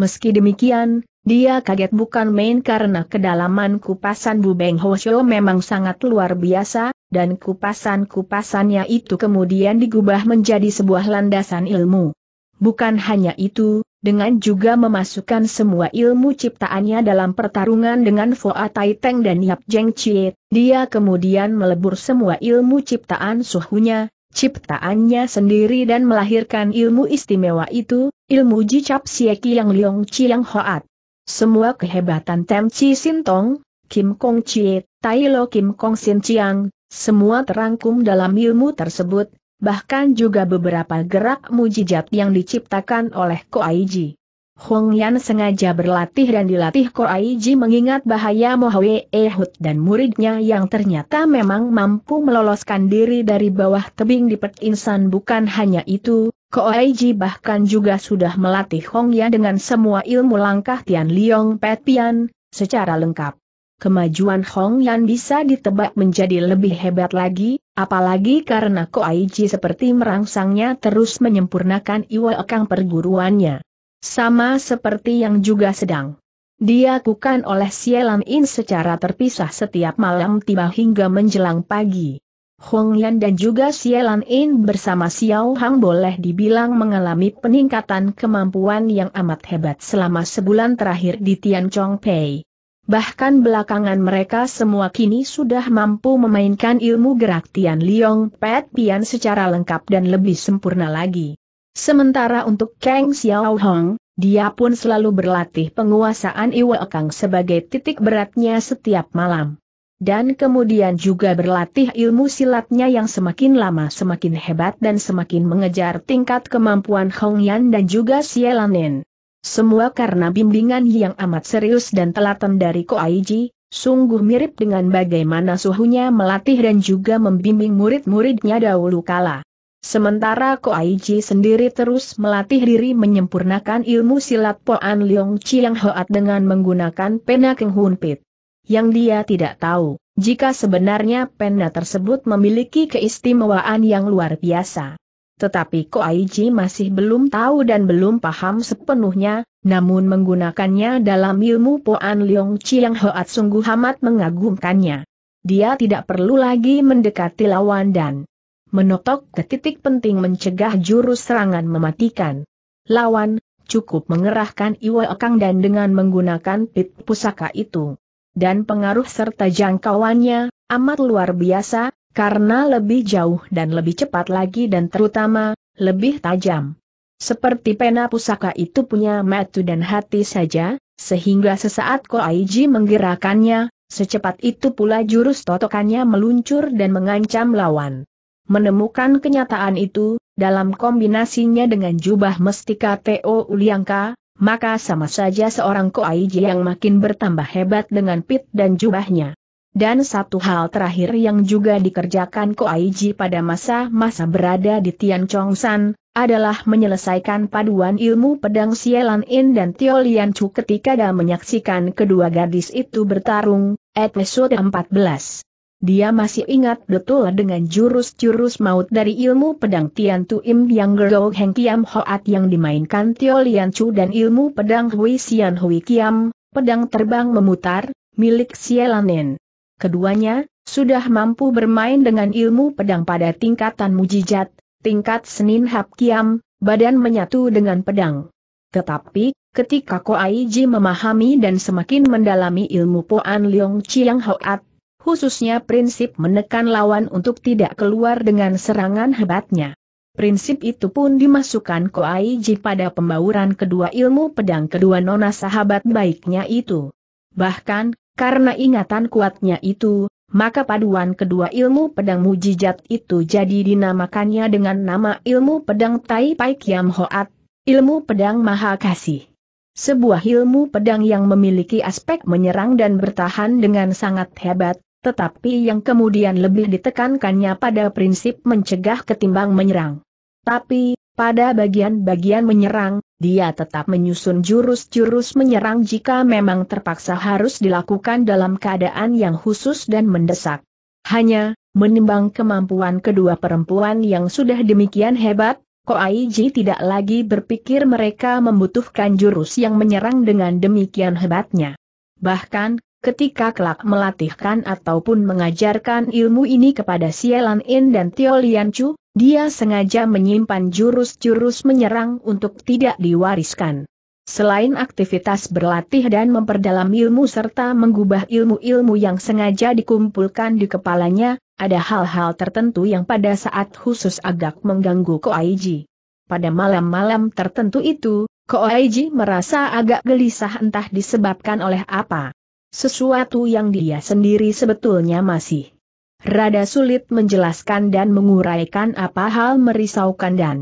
Meski demikian, dia kaget bukan main karena kedalaman kupasan Bu Beng memang sangat luar biasa, dan kupasan-kupasannya itu kemudian digubah menjadi sebuah landasan ilmu. Bukan hanya itu, dengan juga memasukkan semua ilmu ciptaannya dalam pertarungan dengan Foa Tai Teng dan Yap Jeng Chie, dia kemudian melebur semua ilmu ciptaan suhunya, ciptaannya sendiri dan melahirkan ilmu istimewa itu, ilmu Jicap Sieki yang Liong Chiang Hoat. Semua kehebatan Tem Chi Sintong, Kim Kong Chie, Tai Lo Kim Kong Sin Chiang, semua terangkum dalam ilmu tersebut, bahkan juga beberapa gerak mujijat yang diciptakan oleh Ko Ji. Hong Yan sengaja berlatih dan dilatih Ko Ji mengingat bahaya Mohwe Ehud dan muridnya yang ternyata memang mampu meloloskan diri dari bawah tebing di Pet Insan bukan hanya itu, Koaiji bahkan juga sudah melatih Hong Yan dengan semua ilmu langkah Tian Liong Petian, secara lengkap. Kemajuan Hong Yan bisa ditebak menjadi lebih hebat lagi, apalagi karena Koaiji seperti merangsangnya terus menyempurnakan Iwa Ekang perguruannya. Sama seperti yang juga sedang lakukan oleh Sielan In secara terpisah setiap malam tiba hingga menjelang pagi. Hong Lian dan juga Sielan In bersama Xiao Hang boleh dibilang mengalami peningkatan kemampuan yang amat hebat selama sebulan terakhir di Tian Chong Pei. Bahkan belakangan mereka semua kini sudah mampu memainkan ilmu gerak Tian Liong Pet Pian secara lengkap dan lebih sempurna lagi. Sementara untuk Kang Xiao Hong, dia pun selalu berlatih penguasaan Iwa Kang sebagai titik beratnya setiap malam dan kemudian juga berlatih ilmu silatnya yang semakin lama semakin hebat dan semakin mengejar tingkat kemampuan Hong Yan dan juga Sielanen. Semua karena bimbingan yang amat serius dan telaten dari Ko Aiji, sungguh mirip dengan bagaimana suhunya melatih dan juga membimbing murid-muridnya dahulu kala. Sementara Ko Aiji sendiri terus melatih diri menyempurnakan ilmu silat Poan Leong Chiang Hoat dengan menggunakan pena Keng Hun Pit yang dia tidak tahu, jika sebenarnya pena tersebut memiliki keistimewaan yang luar biasa. Tetapi Koaiji masih belum tahu dan belum paham sepenuhnya, namun menggunakannya dalam ilmu Poan Leong Chiang Hoat sungguh amat mengagumkannya. Dia tidak perlu lagi mendekati lawan dan menotok ke titik penting mencegah jurus serangan mematikan. Lawan, cukup mengerahkan Iwa Ekang dan dengan menggunakan pit pusaka itu dan pengaruh serta jangkauannya, amat luar biasa, karena lebih jauh dan lebih cepat lagi dan terutama, lebih tajam. Seperti pena pusaka itu punya metu dan hati saja, sehingga sesaat Ko Aiji menggerakannya, secepat itu pula jurus totokannya meluncur dan mengancam lawan. Menemukan kenyataan itu, dalam kombinasinya dengan jubah mestika Teo Uliangka, maka sama saja seorang Koaiji yang makin bertambah hebat dengan pit dan jubahnya. Dan satu hal terakhir yang juga dikerjakan Koaiji pada masa-masa berada di Tian Chong San, adalah menyelesaikan paduan ilmu pedang Sielan In dan Tio Lian Chu ketika dia menyaksikan kedua gadis itu bertarung, episode 14. Dia masih ingat betul dengan jurus-jurus maut dari ilmu pedang Tian Tu Im yang Gerou Heng Kiam Hoat yang dimainkan Tio Lian Chu dan ilmu pedang Hui Xian Hui Kiam, pedang terbang memutar, milik Sielanen. Keduanya, sudah mampu bermain dengan ilmu pedang pada tingkatan mujizat, tingkat Senin Hap Kiam, badan menyatu dengan pedang. Tetapi, ketika Ko Ji memahami dan semakin mendalami ilmu Poan Leong Chiang Hoat, khususnya prinsip menekan lawan untuk tidak keluar dengan serangan hebatnya. Prinsip itu pun dimasukkan Koaiji pada pembauran kedua ilmu pedang kedua nona sahabat baiknya itu. Bahkan, karena ingatan kuatnya itu, maka paduan kedua ilmu pedang mujijat itu jadi dinamakannya dengan nama ilmu pedang Tai Pai Kiam Hoat, ilmu pedang Maha Kasih. Sebuah ilmu pedang yang memiliki aspek menyerang dan bertahan dengan sangat hebat, tetapi yang kemudian lebih ditekankannya pada prinsip mencegah ketimbang menyerang. Tapi, pada bagian-bagian menyerang, dia tetap menyusun jurus-jurus menyerang jika memang terpaksa harus dilakukan dalam keadaan yang khusus dan mendesak. Hanya, menimbang kemampuan kedua perempuan yang sudah demikian hebat, Ko Koaiji tidak lagi berpikir mereka membutuhkan jurus yang menyerang dengan demikian hebatnya. Bahkan, Ketika kelak melatihkan ataupun mengajarkan ilmu ini kepada Sielan In dan Tio Lian Chu, dia sengaja menyimpan jurus-jurus menyerang untuk tidak diwariskan. Selain aktivitas berlatih dan memperdalam ilmu serta mengubah ilmu-ilmu yang sengaja dikumpulkan di kepalanya, ada hal-hal tertentu yang pada saat khusus agak mengganggu Koaiji. Pada malam-malam tertentu itu, Koaiji merasa agak gelisah entah disebabkan oleh apa sesuatu yang dia sendiri sebetulnya masih rada sulit menjelaskan dan menguraikan apa hal merisaukan dan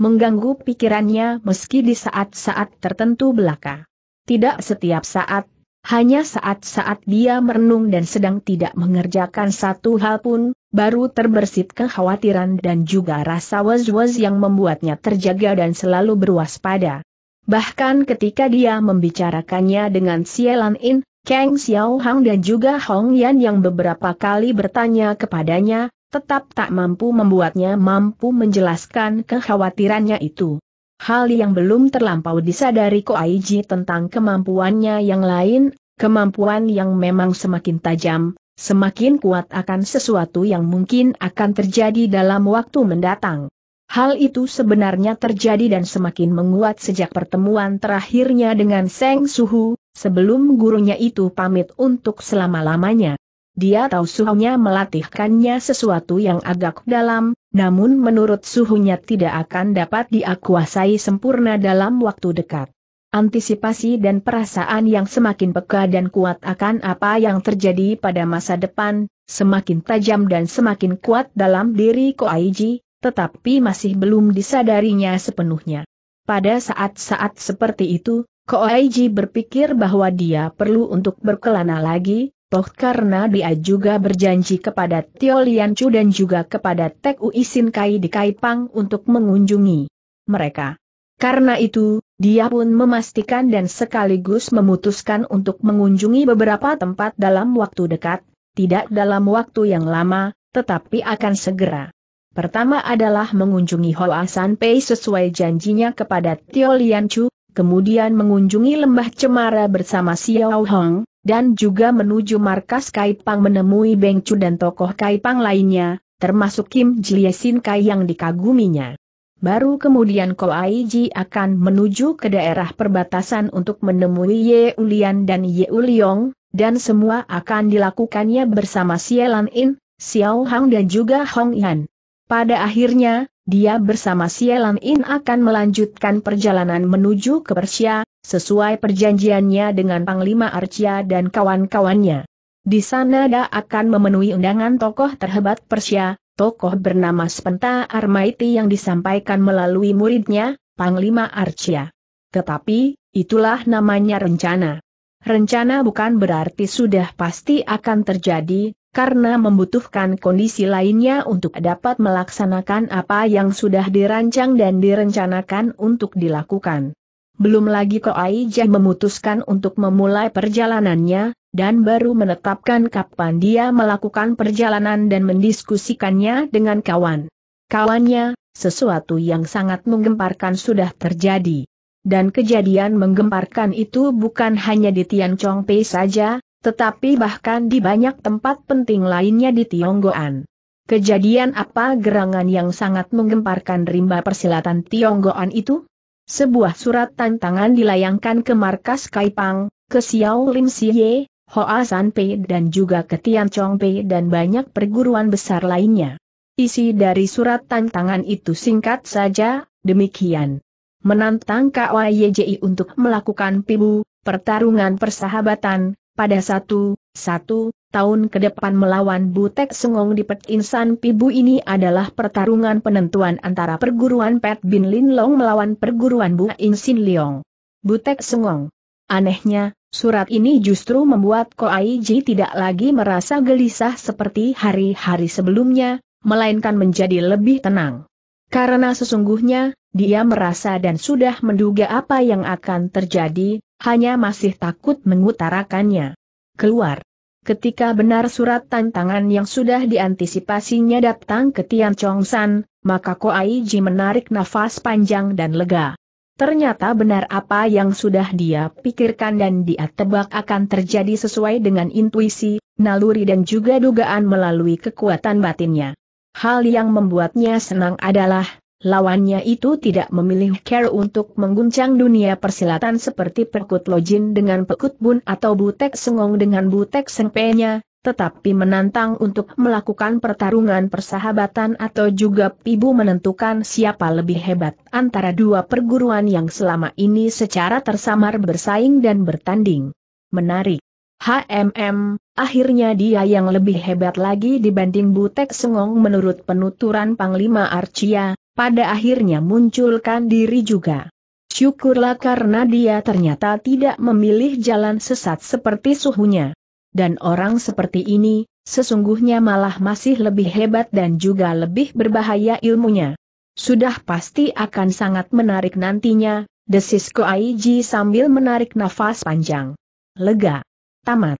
mengganggu pikirannya meski di saat-saat tertentu belaka. Tidak setiap saat, hanya saat-saat dia merenung dan sedang tidak mengerjakan satu hal pun, baru terbersit kekhawatiran dan juga rasa was-was yang membuatnya terjaga dan selalu berwaspada. Bahkan ketika dia membicarakannya dengan Sielan In, Kang Xiao Hang dan juga Hong Yan yang beberapa kali bertanya kepadanya, tetap tak mampu membuatnya mampu menjelaskan kekhawatirannya itu. Hal yang belum terlampau disadari Ko Aiji tentang kemampuannya yang lain, kemampuan yang memang semakin tajam, semakin kuat akan sesuatu yang mungkin akan terjadi dalam waktu mendatang. Hal itu sebenarnya terjadi dan semakin menguat sejak pertemuan terakhirnya dengan Seng Suhu, sebelum gurunya itu pamit untuk selama-lamanya. Dia tahu suhunya melatihkannya sesuatu yang agak dalam, namun menurut suhunya tidak akan dapat diakuasai sempurna dalam waktu dekat. Antisipasi dan perasaan yang semakin peka dan kuat akan apa yang terjadi pada masa depan, semakin tajam dan semakin kuat dalam diri Koaiji, tetapi masih belum disadarinya sepenuhnya. Pada saat-saat seperti itu, Koaiji berpikir bahwa dia perlu untuk berkelana lagi, toh karena dia juga berjanji kepada Tio Chu dan juga kepada Tek Uisin Kai di Kaipang untuk mengunjungi mereka. Karena itu, dia pun memastikan dan sekaligus memutuskan untuk mengunjungi beberapa tempat dalam waktu dekat, tidak dalam waktu yang lama, tetapi akan segera. Pertama adalah mengunjungi Hoa San Pei sesuai janjinya kepada Tio Lian Chu, kemudian mengunjungi Lembah Cemara bersama Xiao Hong, dan juga menuju markas Kaipang menemui Beng Chu dan tokoh Kaipang lainnya, termasuk Kim Jie Sin Kai yang dikaguminya. Baru kemudian Ko Ai Ji akan menuju ke daerah perbatasan untuk menemui Ye Ulian dan Ye Uliong, dan semua akan dilakukannya bersama Xie Lan In, Xiao Hong dan juga Hong Yan. Pada akhirnya, dia bersama Sielan In akan melanjutkan perjalanan menuju ke Persia, sesuai perjanjiannya dengan Panglima Arcia dan kawan-kawannya. Di sana dia akan memenuhi undangan tokoh terhebat Persia, tokoh bernama Spenta Armaiti yang disampaikan melalui muridnya, Panglima Arcia. Tetapi, itulah namanya rencana. Rencana bukan berarti sudah pasti akan terjadi, karena membutuhkan kondisi lainnya untuk dapat melaksanakan apa yang sudah dirancang dan direncanakan untuk dilakukan. Belum lagi Koaija memutuskan untuk memulai perjalanannya, dan baru menetapkan kapan dia melakukan perjalanan dan mendiskusikannya dengan kawan. Kawannya, sesuatu yang sangat menggemparkan sudah terjadi. Dan kejadian menggemparkan itu bukan hanya di Tian Chongpei saja, tetapi bahkan di banyak tempat penting lainnya di Tionggoan. Kejadian apa gerangan yang sangat menggemparkan rimba persilatan Tionggoan itu? Sebuah surat tantangan dilayangkan ke markas Kaipang, ke Xiao Lim Siye, Hoa Pei dan juga ke Tian Pei dan banyak perguruan besar lainnya. Isi dari surat tantangan itu singkat saja, demikian. Menantang KWJI untuk melakukan pibu, pertarungan persahabatan, pada satu, satu, tahun ke depan melawan Butek Sengong di Pet Insan Pibu ini adalah pertarungan penentuan antara perguruan Pet Bin Lin Long melawan perguruan Bu Insin Sin Leong. Butek Sengong. Anehnya, surat ini justru membuat Ko Ji tidak lagi merasa gelisah seperti hari-hari sebelumnya, melainkan menjadi lebih tenang. Karena sesungguhnya, dia merasa dan sudah menduga apa yang akan terjadi, hanya masih takut mengutarakannya. Keluar. Ketika benar surat tantangan yang sudah diantisipasinya datang ke Tian Chong San, maka Ai Ji menarik nafas panjang dan lega. Ternyata benar apa yang sudah dia pikirkan dan dia tebak akan terjadi sesuai dengan intuisi, naluri dan juga dugaan melalui kekuatan batinnya. Hal yang membuatnya senang adalah, lawannya itu tidak memilih care untuk mengguncang dunia persilatan seperti Perkut Lojin dengan Perkut Bun atau Butek Sengong dengan Butek Sengpenya, tetapi menantang untuk melakukan pertarungan persahabatan atau juga pibu menentukan siapa lebih hebat antara dua perguruan yang selama ini secara tersamar bersaing dan bertanding. Menarik. HMM, Akhirnya dia yang lebih hebat lagi dibanding Butek Sengong menurut penuturan Panglima Arcia, pada akhirnya munculkan diri juga. Syukurlah karena dia ternyata tidak memilih jalan sesat seperti suhunya. Dan orang seperti ini, sesungguhnya malah masih lebih hebat dan juga lebih berbahaya ilmunya. Sudah pasti akan sangat menarik nantinya, desis Koaiji sambil menarik nafas panjang. Lega. Tamat.